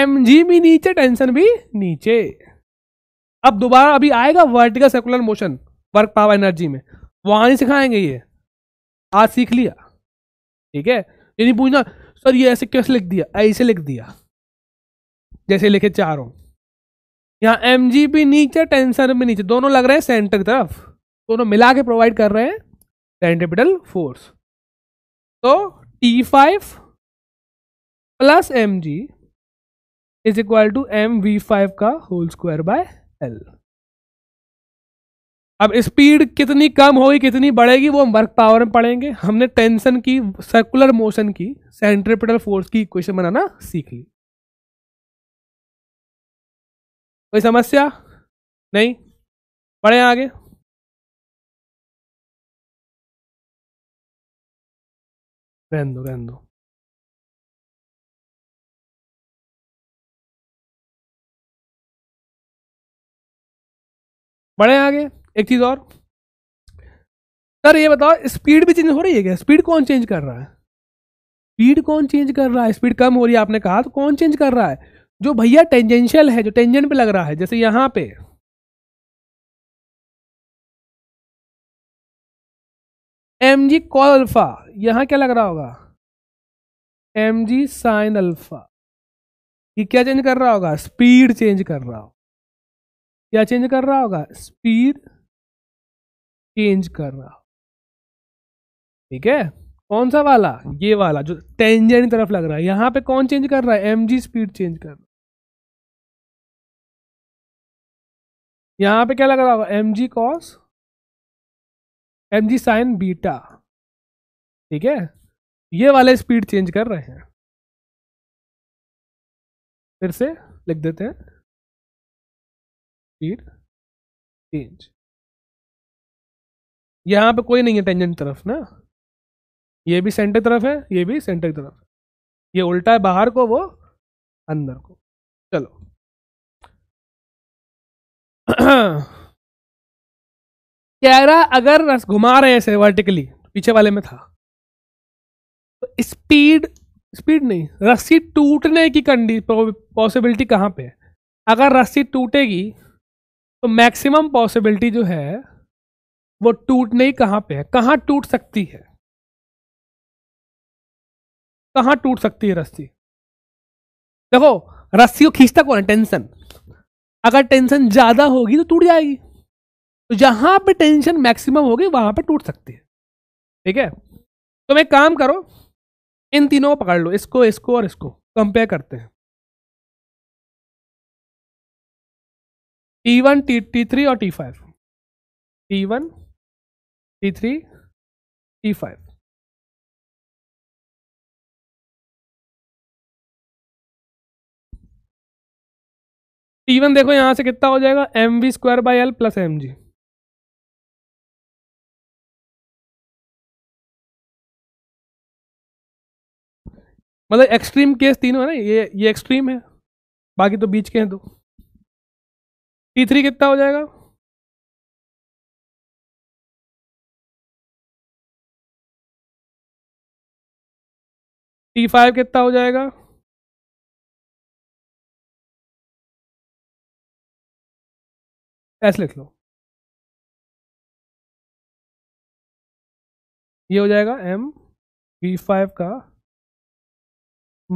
M G भी नीचे टेंशन भी नीचे अब दोबारा अभी आएगा vertical circular motion work power energy में वहां नहीं सिखाएंगे ये आज सीख लिया ठीक है ये नहीं पूछना सर ये ऐसे कैसे लिख दिया ऐसे लिख दिया जैसे लिखे चारों यहाँ एम जी भी नीचे टेंसर भी नीचे दोनों लग रहे हैं सेंटर की तरफ दोनों मिला के प्रोवाइड कर रहे हैं सेंट्रिपिटल फोर्स तो T five plus M g is equal to m v five का होल स्क्वायर बाय एल अब स्पीड कितनी कम होगी कितनी बढ़ेगी वो हम वर्क पावर में पढ़ेंगे हमने टेंशन की सर्कुलर मोशन की सेंट्रिपिटल फोर्स की इक्वेशन बनाना सीख ली कोई समस्या नहीं पढ़े आगे रहन दो रहन दो बढ़े आगे एक चीज और सर ये बताओ स्पीड भी चेंज हो रही है क्या स्पीड कौन चेंज कर रहा है स्पीड कौन चेंज कर रहा है स्पीड कम हो रही है आपने कहा तो कौन चेंज कर रहा है जो भैया टेंजेंशियल है जो टेंजेंट पे लग रहा है जैसे यहां पे एम जी कॉल अल्फा यहां क्या लग रहा होगा एम जी साइन अल्फा ये क्या चेंज कर रहा होगा स्पीड चेंज कर रहा हो क्या चेंज कर रहा होगा स्पीड चेंज कर रहा हो ठीक है कौन सा वाला ये वाला जो टेंजेंट तरफ लग रहा है यहां पे कौन चेंज कर रहा है एम जी स्पीड चेंज कर रहा है यहां पे क्या लग रहा होगा m g cos m g sine beta ठीक है ये वाले स्पीड चेंज कर रहे हैं फिर से लिख देते हैं स्पीड चेंज यहां पे कोई नहीं है टेंजेंट तरफ ना ये भी सेंटर तरफ है ये भी सेंटर की तरफ है ये उल्टा है बाहर को वो अंदर को चलो कह रहा अगर घुमा रहे ऐसे वर्टिकली पीछे वाले में था तो स्पीड स्पीड नहीं रस्सी टूटने की कंडी पॉसिबिलिटी कहाँ पे अगर रस्सी टूटेगी तो मैक्सिमम पॉसिबिलिटी जो है वो टूटने ही कहाँ पे है कहाँ टूट सकती है कहां टूट सकती है रस्सी देखो रस्सी को खींचता कौन है टेंशन अगर टेंशन ज़्यादा होगी तो टूट जाएगी तो जहां पे टेंशन मैक्सिमम होगी वहां पे टूट सकती है ठीक है तो एक काम करो इन तीनों को पकड़ लो इसको इसको और इसको कंपेयर करते हैं T1, one T T three और T five T one T three T five even देखो यहां से कितना हो जाएगा M we square by L plus M G मतलब एक्सट्रीम केस तीनों है ना ये ये एक्सट्रीम है बाकी तो बीच के हैं दो टी थ्री कितना हो जाएगा टी फाइव कितना हो जाएगा एस लिख लो ये हो जाएगा एम बी फाइव का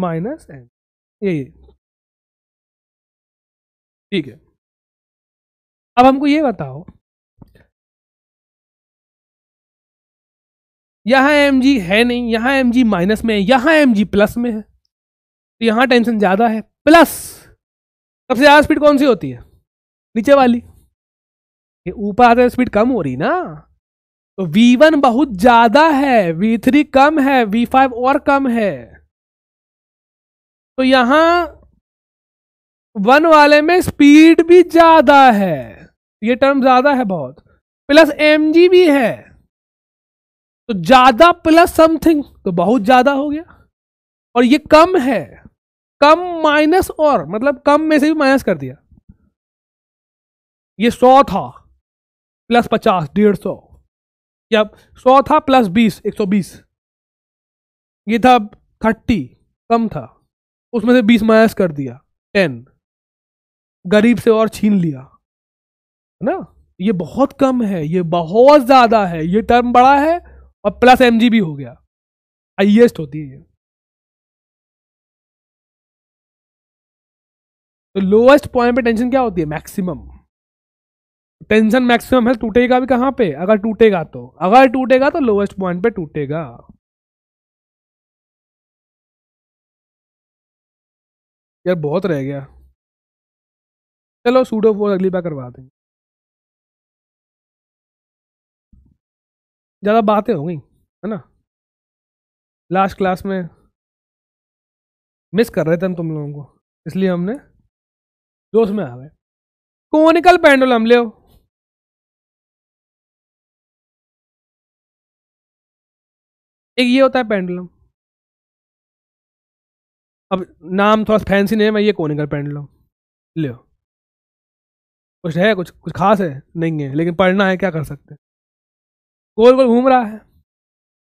माइनस एम ये ठीक है अब हमको ये बताओ यहां एम जी है नहीं यहां एम जी माइनस में है यहां एम जी प्लस में है तो यहां टेंशन ज़्यादा है प्लस सबसे ज़्यादा स्पीड कौन सी होती है नीचे वाली ये ऊपर आते स्पीड कम हो रही ना तो V1 बहुत ज्यादा है V3 कम है V5 और कम है तो यहां वन वाले में स्पीड भी ज्यादा है ये टर्म ज्यादा है बहुत प्लस एम भी है तो ज्यादा प्लस समथिंग तो बहुत ज्यादा हो गया और ये कम है कम माइनस और मतलब कम में से भी माइनस कर दिया ये सौ था प्लस पचास डेढ़ सौ या सौ था प्लस बीस एक सौ बीस ये था थर्टी कम था उसमें से बीस माइनस कर दिया टेन गरीब से और छीन लिया है ना ये बहुत कम है ये बहुत ज़्यादा है ये टर्म बड़ा है और प्लस एम भी हो गया हाइएस्ट होती है तो लोएस्ट पॉइंट पे टेंशन क्या होती है मैक्सिमम टेंशन मैक्सिमम है टूटेगा भी कहाँ पे अगर टूटेगा तो अगर टूटेगा तो लोवेस्ट पॉइंट पे टूटेगा यार बहुत रह गया चलो सूडो फोर अगली बार करवा देंगे ज़्यादा बातें हो गई है ना लास्ट क्लास में मिस कर रहे थे हम तुम लोगों को इसलिए हमने जोश में आ गए कोनिकल पेंडुलम ले एक ये होता है पेंडुलम अब नाम थोड़ा फैंसी नहीं है मैं ये कर पेंडुलम लियो कुछ है कुछ कुछ खास है नहीं है लेकिन पढ़ना है क्या कर सकते हैं गोल गोल घूम रहा है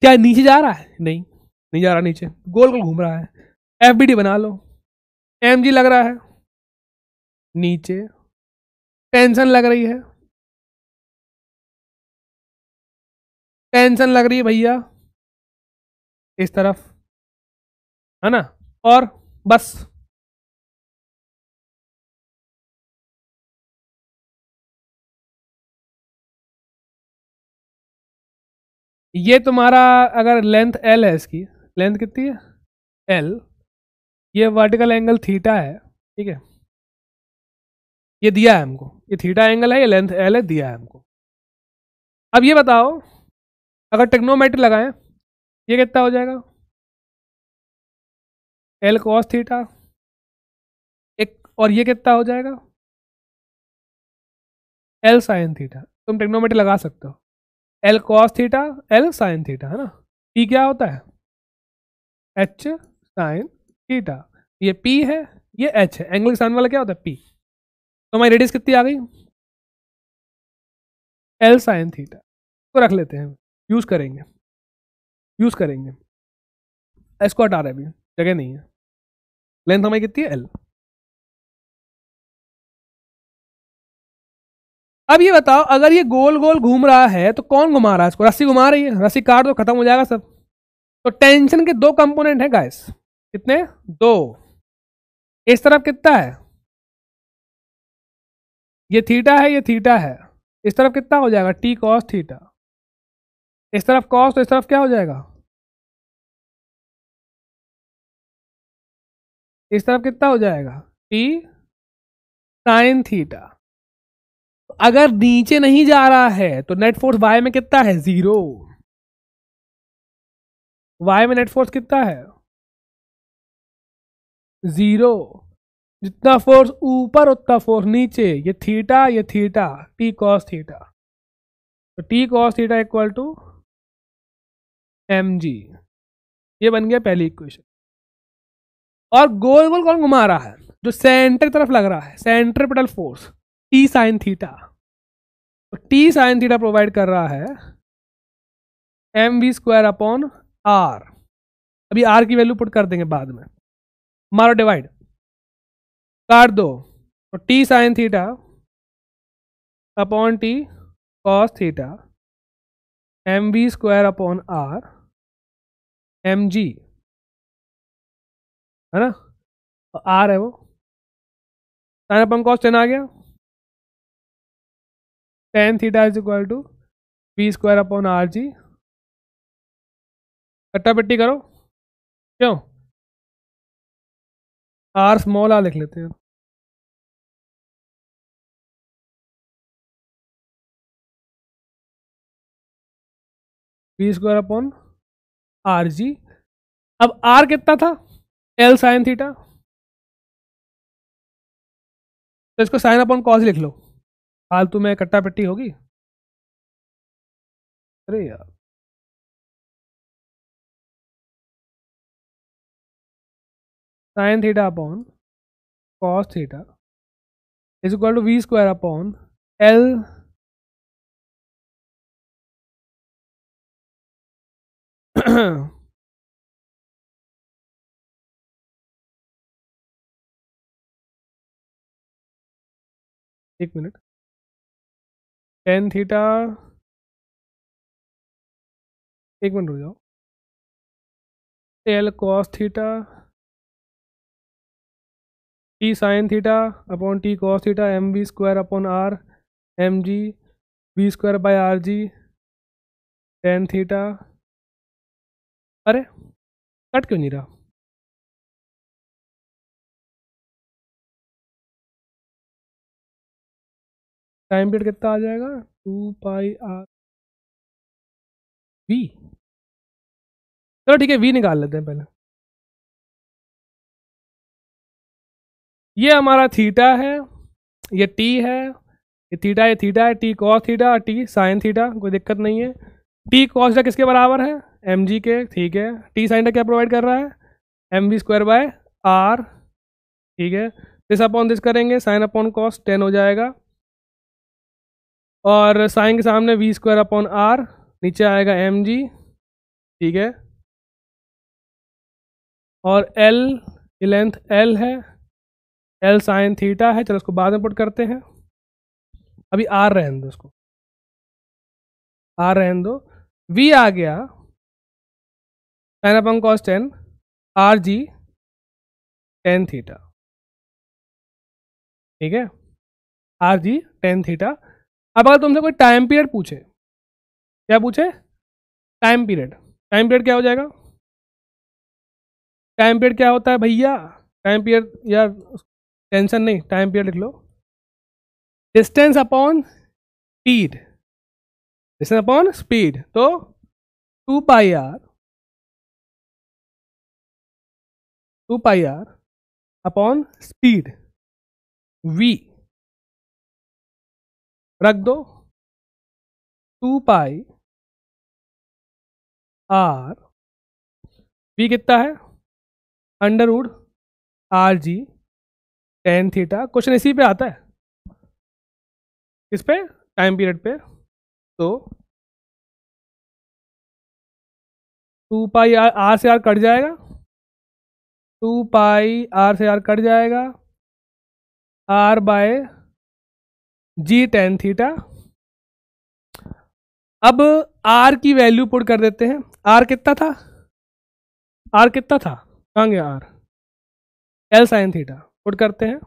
क्या नीचे जा रहा है नहीं नहीं जा रहा नीचे गोल गोल घूम रहा है एफ बी डी बना लो एम जी लग रहा है नीचे टेंशन लग रही है टेंशन लग रही है भैया इस तरफ है ना और बस ये तुम्हारा अगर लेंथ एल है इसकी लेंथ कितनी है एल ये वर्टिकल एंगल थीटा है ठीक है ये दिया है हमको ये थीटा एंगल है ये लेंथ एल है दिया है हमको अब ये बताओ अगर टेक्नोमेट्री लगाएं ये कितना हो जाएगा एल कॉस थीटा एक और ये कितना हो जाएगा एल साइन थीटा तुम टेक्नोमेट्री लगा सकते हो L cos theta L sine theta है ना पी क्या होता है एच साइन थीटा ये पी है ये एच है एंगल साइन वाला क्या होता है पी तो हमारी रेडियस कितनी आ गई एल साइन थीटा तो रख लेते हैं यूज़ करेंगे यूज़ करेंगे इसको हटा रहे अभी जगह नहीं है लेंथ हमारी कितनी है एल अब ये बताओ अगर ये गोल गोल घूम रहा है तो कौन घुमा रहा है इसको रस्सी घुमा रही है रस्सी काट दो खत्म हो जाएगा सब तो टेंशन के दो कंपोनेंट हैं गाइस कितने दो इस तरफ कितना है ये थीटा है ये थीटा है इस तरफ कितना हो जाएगा टी कॉस थीटा इस तरफ कॉस तो इस तरफ क्या हो जाएगा इस तरफ कितना हो जाएगा टी साइन थीटा अगर नीचे नहीं जा रहा है तो नेट फोर्स वाई में कितना है जीरो वाई में नेट फोर्स कितना है जीरो जितना फोर्स ऊपर उतना फोर्स नीचे ये थीटा ये थीटा टी कॉस थीटा तो T cos theta equal to M G ये बन गया पहली इक्वेशन और गोल गोल कौन घुमा रहा है जो सेंटर की तरफ लग रहा है centripetal force T sine theta तो टी साइन थीटा प्रोवाइड कर रहा है M we square upon R अभी आर की वैल्यू पुट कर देंगे बाद में मारो डिवाइड काट दो तो T sine theta upon T cos theta M we square upon R M G है ना तो आर है वो साइन अपन कॉस टेन आ गया tan theta is equal to B square upon R G कट्टा पट्टी करो क्यों आर स्मॉल आर लिख लेते हैं B square upon R G अब आर कितना था एल साइन थीटा तो इसको साइन अपॉन कॉज लिख लो फालतू में कट्टा पट्टी होगी अरे यार sine theta upon cos theta is equal to V square upon L एक मिनट टेन थीटा एक मिनट रुक जाओ L cos theta T sine theta upon T cos theta M B square upon R M G B square by R G tan theta अरे cut क्यों नहीं रहा टाइम पीरियड कितना आ जाएगा टू पाई आर वी चलो ठीक है वी निकाल लेते हैं पहले ये हमारा थीटा है ये टी है ये थीटा ये थीटा है T cos theta T sine theta कोई दिक्कत नहीं है टी कॉस थीटा किसके बराबर है एम जी के ठीक है टी साइन थीटा क्या प्रोवाइड कर रहा है M we square by are ठीक है दिस अपॉन दिस करेंगे साइन अपॉन कॉस टेन हो जाएगा और साइन के सामने वी स्क्वायर अपॉन आर नीचे आएगा एम जी ठीक है और एल की लेंथ एल है एल साइन थीटा है चलो उसको बाद में पुट करते हैं अभी आर रहन दो उसको आर रहन दो वी आ गया sine upon cos tan R G tan theta ठीक है आर जी टेन थीटा अब अगर तुमसे कोई टाइम पीरियड पूछे क्या पूछे टाइम पीरियड टाइम पीरियड क्या हो जाएगा टाइम पीरियड क्या होता है भैया टाइम पीरियड यार टेंशन नहीं टाइम पीरियड लिख लो distance upon speed distance upon speed तो two pi R two pi R upon speed V रख दो टू पाई आर बी कितना है under R G tan theta question इसी पे आता है इस पे टाइम पीरियड पे तो टू पाई आर आर से आर कट जाएगा टू पाई आर से आर कट जाएगा R by G tan theta अब आर की वैल्यू पुट कर देते हैं आर कितना था आर कितना था कहाँ गया R L sine theta put करते हैं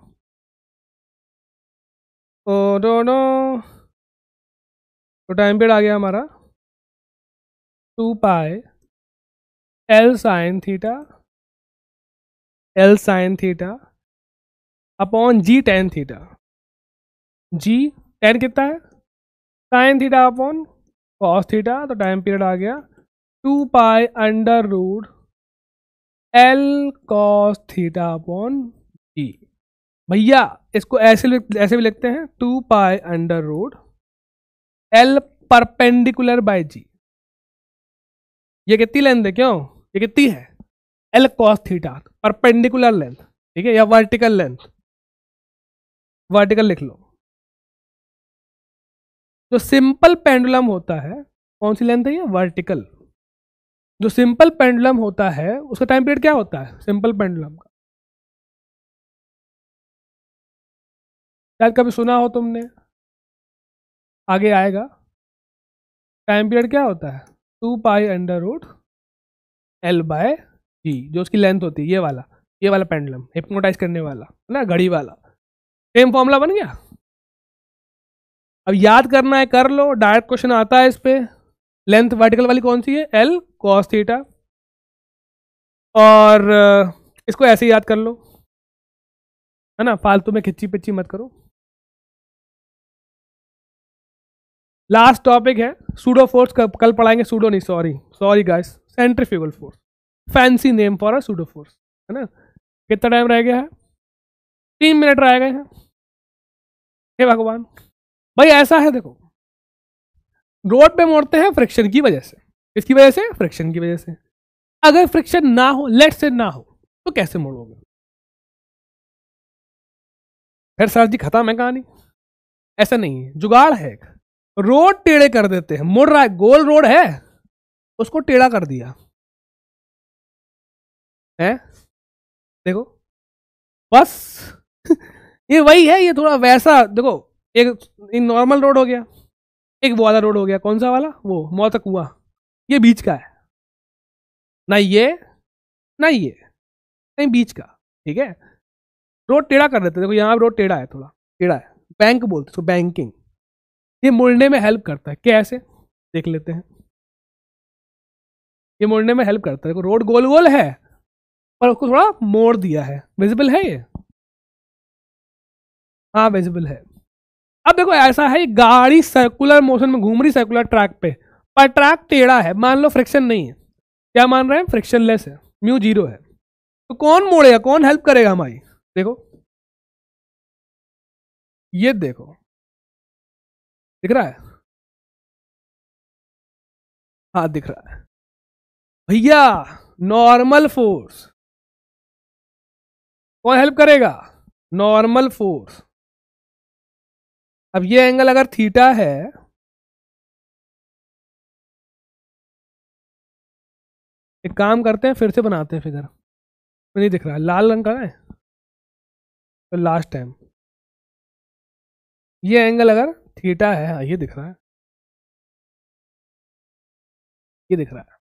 ओ नो नो तो टाइम पीरियड आ गया हमारा two pi L sine theta L sine theta upon G tan theta G tan कितना है sine theta upon cos theta तो टाइम पीरियड आ गया two pi under root L cos theta upon G भैया इसको ऐसे ऐसे भी लिखते हैं two pi under root L perpendicular by जी ये कितनी लेंथ है क्यों ये कितनी है L cos theta perpendicular length ठीक है या वर्टिकल लेंथ वर्टिकल लिख लो जो सिंपल पेंडुलम होता है कौन सी लेंथ है ये वर्टिकल जो सिंपल पेंडुलम होता है उसका टाइम पीरियड क्या होता है सिंपल पेंडुलम का शायद कभी सुना हो तुमने आगे आएगा टाइम पीरियड क्या होता है two pi under root L by G जो उसकी लेंथ होती है ये वाला ये वाला पेंडलम हिप्नोटाइज करने वाला है ना घड़ी वाला सेम फॉर्मूला बन गया अब याद करना है कर लो डायरेक्ट क्वेश्चन आता है इस पर लेंथ वर्टिकल वाली कौन सी है एल कॉस थीटा और इसको ऐसे याद कर लो है ना फालतू में खिच्ची पिच्ची मत करो लास्ट टॉपिक है सूडो फोर्स कल पढ़ाएंगे सूडो नहीं sorry sorry guys centrifugal force fancy name for a pseudo force है ना कितना टाइम रह गया है तीन मिनट रह गए हैं हे भगवान भाई ऐसा है देखो रोड पे मोड़ते हैं फ्रिक्शन की वजह से इसकी वजह से फ्रिक्शन की वजह से अगर फ्रिक्शन ना हो लेट से ना हो तो कैसे मोड़ोगे फिर सर जी खत्म है कहानी ऐसा नहीं है जुगाड़ है रोड टेढ़े कर देते हैं मुड़ रहा है गोल रोड है उसको टेढ़ा कर दिया है देखो बस ये वही है ये थोड़ा वैसा देखो एक नॉर्मल रोड हो गया एक वो वाला रोड हो गया कौन सा वाला वो मौत कुआ ये बीच का है ना ये ना ये नहीं बीच का ठीक है रोड टेढ़ा कर देते देखो यहाँ रोड टेढ़ा है थोड़ा टेढ़ा है बैंक बोलते इसको बैंकिंग ये मुड़ने में हेल्प करता है कैसे देख लेते हैं ये मोड़ने में हेल्प करता है देखो रोड गोल गोल है पर उसको थोड़ा मोड़ दिया है विजिबल है ये हाँ विजिबल है अब देखो ऐसा है गाड़ी सर्कुलर मोशन में घूम रही सर्कुलर ट्रैक पे पर ट्रैक टेढ़ा है मान लो फ्रिक्शन नहीं है क्या मान रहे हैं फ्रिक्शन लेस है म्यू जीरो है तो कौन मोड़ेगा कौन हेल्प करेगा हमारी देखो ये देखो दिख रहा है हाँ दिख रहा है भैया नॉर्मल फोर्स कौन हेल्प करेगा नॉर्मल फोर्स अब ये एंगल अगर थीटा है एक काम करते हैं फिर से बनाते हैं फिगर नहीं दिख रहा लाल रंग का है तो लास्ट टाइम ये एंगल अगर थीटा है हाँ, ये दिख रहा है ये दिख रहा है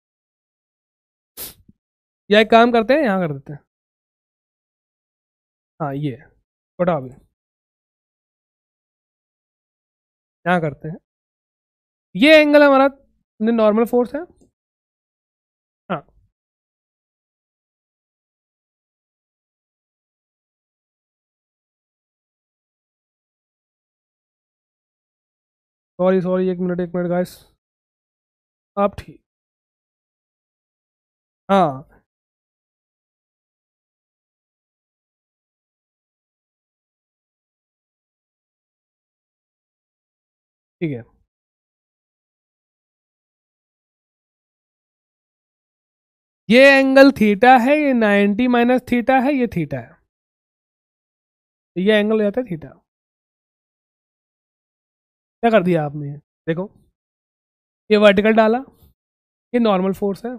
या एक काम करते हैं यहाँ कर देते हैं हाँ ये छोटा अभी यहाँ करते हैं ये एंगल हमारा नॉर्मल फोर्स है हाँ सॉरी सॉरी एक मिनट एक मिनट गाइस आप ठीक हाँ ठीक है ये एंगल थीटा है ये 90 माइनस थीटा है ये थीटा है तो ये एंगल हो जाता है थीटा क्या कर दिया आपने देखो ये वर्टिकल डाला ये नॉर्मल फोर्स है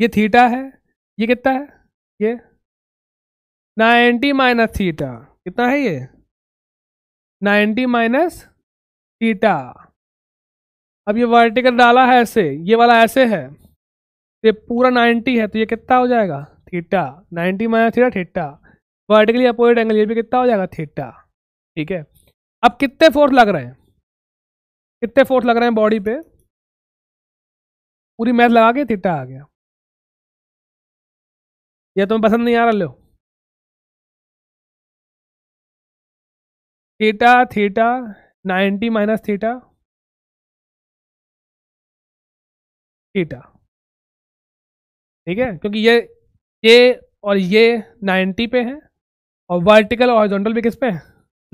ये थीटा है ये कितना है ये 90 माइनस थीटा कितना है ये 90 माइनस टीटा अब ये वर्टिकल डाला है ऐसे ये वाला ऐसे है तो ये पूरा 90 है तो ये कितना हो जाएगा theta 90 minus theta theta vertically opposite angle ये भी कितना हो जाएगा थीटा ठीक है अब कितने फोर्स लग रहे हैं कितने फोर्स लग रहे हैं बॉडी पे पूरी मैथ लगा के थीटा आ गया यह तुम्हें पसंद नहीं आ रहा लो theta theta 90 minus theta theta ठीक है क्योंकि ये ये और ये 90 पे है और वर्टिकल और जोनटल भी किस पे है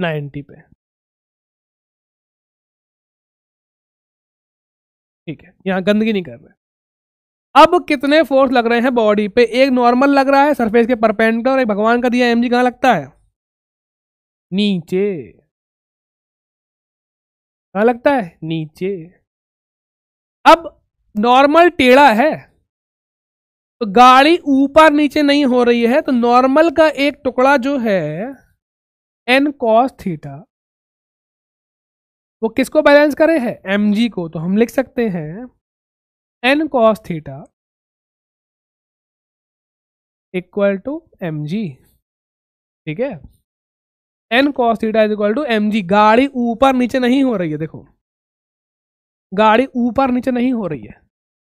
90 पे ठीक है यहाँ गंदगी नहीं कर रहे अब कितने फोर्स लग रहे हैं बॉडी पे एक नॉर्मल लग रहा है सरफेस के परपेंडिकुलर और एक भगवान का दिया एम जी कहाँ लगता है नीचे कहा लगता है नीचे अब नॉर्मल टेढ़ा है तो गाड़ी ऊपर नीचे नहीं हो रही है तो नॉर्मल का एक टुकड़ा जो है एन कॉस थीटा वो किसको बैलेंस करे है एम जी को तो हम लिख सकते हैं N cos theta equal to M G ठीक है N cos theta is equal to M G गाड़ी ऊपर नीचे नहीं हो रही है देखो गाड़ी ऊपर नीचे नहीं हो रही है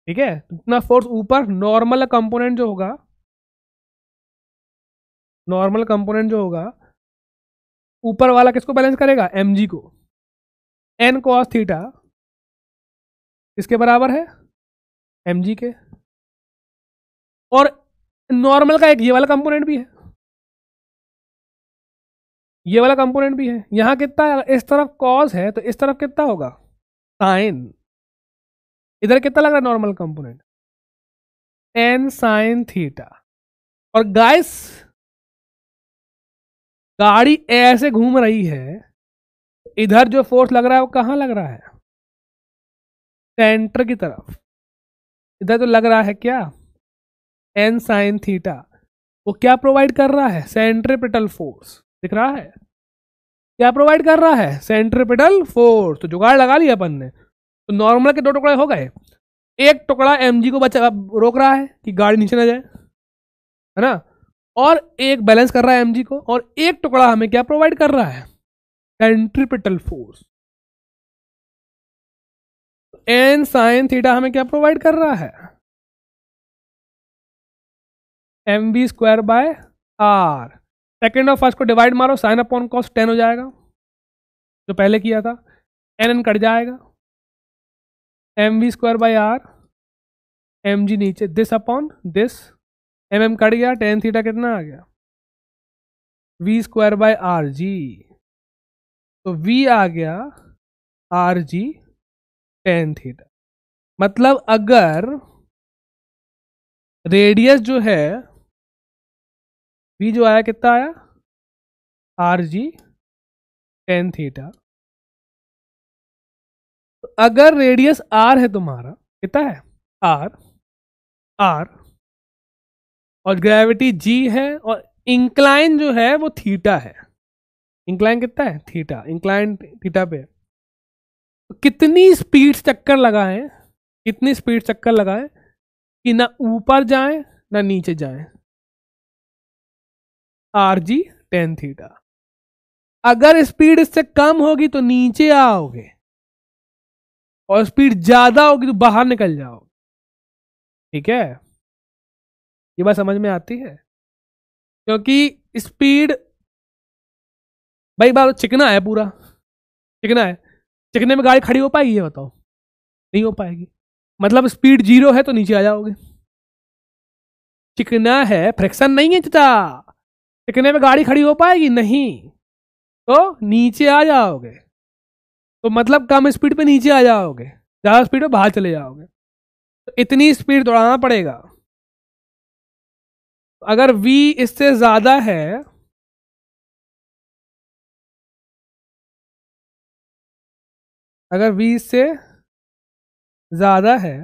ठीक है तो इतना फोर्स ऊपर नॉर्मल कंपोनेंट जो होगा नॉर्मल कंपोनेंट जो होगा ऊपर वाला किसको बैलेंस करेगा एम जी को एन कॉस थीटा किसके बराबर है एम जी के और नॉर्मल का एक ये वाला कंपोनेंट भी है ये वाला कंपोनेंट भी है यहां कितना इस तरफ कॉज है तो इस तरफ कितना होगा साइन इधर कितना लग रहा है normal component tan sine theta और गाइस गाड़ी ऐसे घूम रही है इधर जो फोर्स लग रहा है वो कहाँ लग रहा है सेंटर की तरफ इधर तो लग रहा है क्या एन साइन थीटा वो क्या प्रोवाइड कर रहा है सेंट्रिपिटल फोर्स दिख रहा है क्या प्रोवाइड कर रहा है सेंट्रिपिटल फोर्स तो जुगाड़ लगा लिया अपन ने तो नॉर्मल के दो टुकड़े हो गए एक टुकड़ा एम को बचा रोक रहा है कि गाड़ी नीचे ना जाए है ना और एक बैलेंस कर रहा है एम को और एक टुकड़ा हमें क्या प्रोवाइड कर रहा है centripetal force N sine theta हमें क्या प्रोवाइड कर रहा है M we square by R second और फर्स्ट को डिवाइड मारो साइन अपॉन कॉस टेन हो जाएगा जो पहले किया था एन एन कट जाएगा M we square by R M G नीचे this upon this M M cut गया टेन थीटा कितना आ गया we square by R G तो वी आ गया आर जी टेन थीटा मतलब अगर रेडियस जो है बी जो आया कितना आया आर जी टेन थीटा तो अगर रेडियस आर है तुम्हारा कितना है आर आर और ग्रेविटी जी है और इंक्लाइन जो है वो थीटा है इंक्लाइन कितना है थीटा इंक्लाइन थीटा पे तो कितनी स्पीड चक्कर लगाए कितनी स्पीड चक्कर लगाए कि ना ऊपर जाए ना नीचे जाए आर जी टेन थीटा अगर स्पीड इससे कम होगी तो नीचे आओगे और स्पीड ज्यादा होगी तो बाहर निकल जाओगे ठीक है ये बात समझ में आती है क्योंकि स्पीड भाई बात चिकना है पूरा चिकना है चिकने में गाड़ी खड़ी हो पाएगी ये बताओ नहीं हो पाएगी मतलब स्पीड जीरो है तो नीचे आ जाओगे चिकना है फ्रिक्शन नहीं है चिता इतने में गाड़ी खड़ी हो पाएगी नहीं तो नीचे आ जाओगे तो मतलब कम स्पीड पे नीचे आ जाओगे ज़्यादा स्पीड पे बाहर चले जाओगे तो इतनी स्पीड दौड़ाना पड़ेगा तो अगर v इससे ज़्यादा है अगर v इससे ज़्यादा है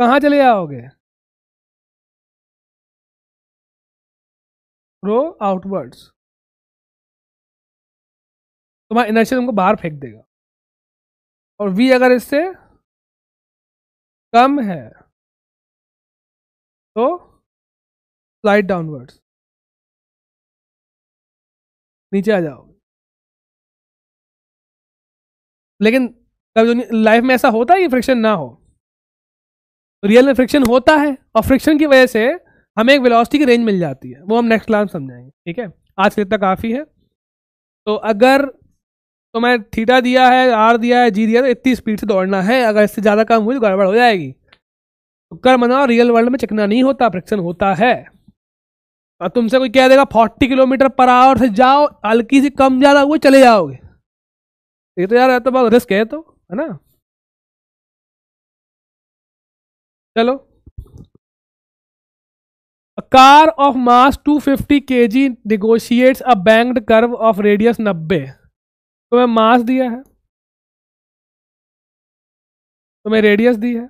कहाँ चले जाओगे रो आउटवर्ड्स तुम्हारा इनर्शिया तुमको बाहर फेंक देगा और वी अगर इससे कम है तो स्लाइड डाउनवर्ड्स नीचे आ जाओ लेकिन कभी लाइफ में ऐसा होता है कि फ्रिक्शन ना हो रियल तो में फ्रिक्शन होता है और फ्रिक्शन की वजह से हमें एक वेलोसिटी की रेंज मिल जाती है वो हम नेक्स्ट क्लास समझाएंगे ठीक है आज के इतना काफ़ी है तो अगर तो मैं थीटा दिया है आर दिया है जी दिया है तो इतनी स्पीड से दौड़ना है अगर इससे ज़्यादा काम हुई तो गड़बड़ हो जाएगी तो कर मना रियल वर्ल्ड में चिकना नहीं होता फ्रिक्शन होता है और तुमसे कोई कह देगा फोर्टी किलोमीटर पर आवर से जाओ हल्की सी कम ज़्यादा हुए चले जाओगे ये तो यार तो बहुत रिस्क है तो है ना चलो car of mass 250 fifty K G negotiates a banked curve of radius 90 तुम्हें मास दिया है तुम्हें रेडियस दी है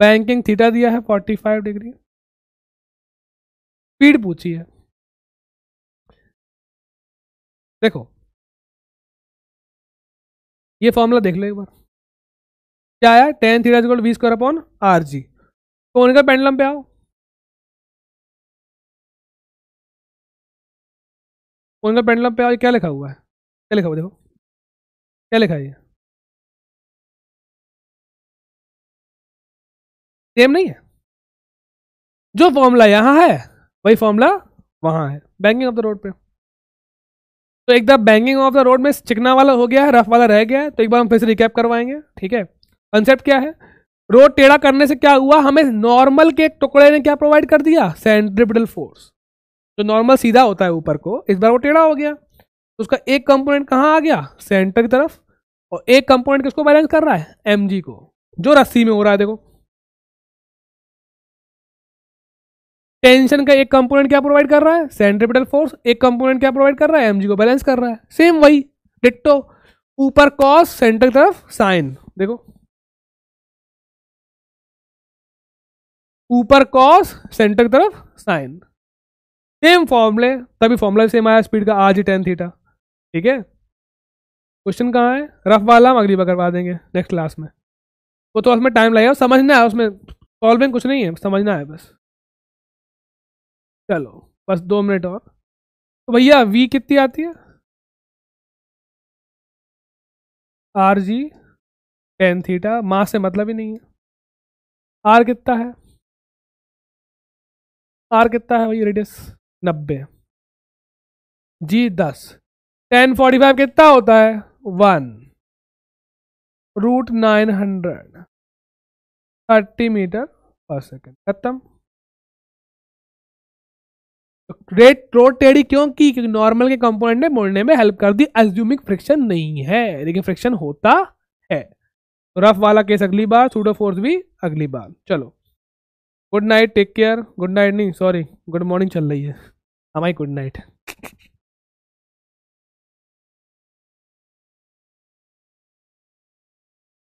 बैंकिंग थीटा दिया है 45 डिग्री स्पीड पूछी है देखो ये फॉर्मूला देख लो एक बार क्या आया tan theta equal V square upon R G कौन का पेंडलम पे आओ कौन का पेंडलम पे आओ क्या लिखा हुआ है क्या लिखा हुआ देखो क्या लिखा है ये सेम नहीं है जो फॉर्मूला यहां है वही फॉर्मूला वहां है बैंकिंग ऑफ द रोड पे तो एक बार बैंकिंग ऑफ द रोड में चिकना वाला हो गया है रफ वाला रह गया है तो एक बार हम फिर से रिकैप करवाएंगे ठीक है कंसेप्ट क्या है रोड टेढ़ा करने से क्या हुआ हमें नॉर्मल के एक टुकड़े ने क्या प्रोवाइड कर दिया सेंट्रिपिटल फोर्स जो नॉर्मल सीधा होता है ऊपर को इस बार वो टेढ़ा हो गया तो उसका एक कंपोनेंट कहाँ आ गया सेंटर की तरफ और एक कंपोनेंट किसको बैलेंस कर रहा है एम को जो रस्सी में हो रहा है देखो टेंशन का एक कंपोनेंट क्या प्रोवाइड कर रहा है सेंट्रिपिटल फोर्स एक कंपोनेंट क्या प्रोवाइड कर रहा है एम को बैलेंस कर रहा है सेम वही डिट्टो ऊपर कॉस सेंटर की तरफ साइन देखो ऊपर कॉस सेंटर की तरफ साइन सेम फॉर्मूले तभी फॉर्मूला सेम आया स्पीड का आज ही टेन थीटा ठीक है क्वेश्चन कहाँ है रफ वाला हम अगली बार करवा देंगे नेक्स्ट क्लास में वो तो उसमें टाइम लगेगा समझना है उसमें सॉल्विंग कुछ नहीं है समझना है बस चलो बस दो मिनट और तो भैया वी कितनी आती है are G tan theta mass से मतलब ही नहीं है आर कितना है आर कितना है भाई रेडियस नब्बे जी दस टेन फोर्टी फाइव कितना होता है one root nine hundred thirty metre पर सेकेंड खत्म रेट रोड टेढ़ी क्यों की क्योंकि नॉर्मल के कंपोनेंट ने मोड़ने में हेल्प कर दी एज्यूमिंग फ्रिक्शन नहीं है लेकिन फ्रिक्शन होता है रफ वाला केस अगली बार सूडो फोर्स भी अगली बार चलो good night take care good night नहीं सॉरी गुड मॉर्निंग चल रही है हमारी गुड नाइट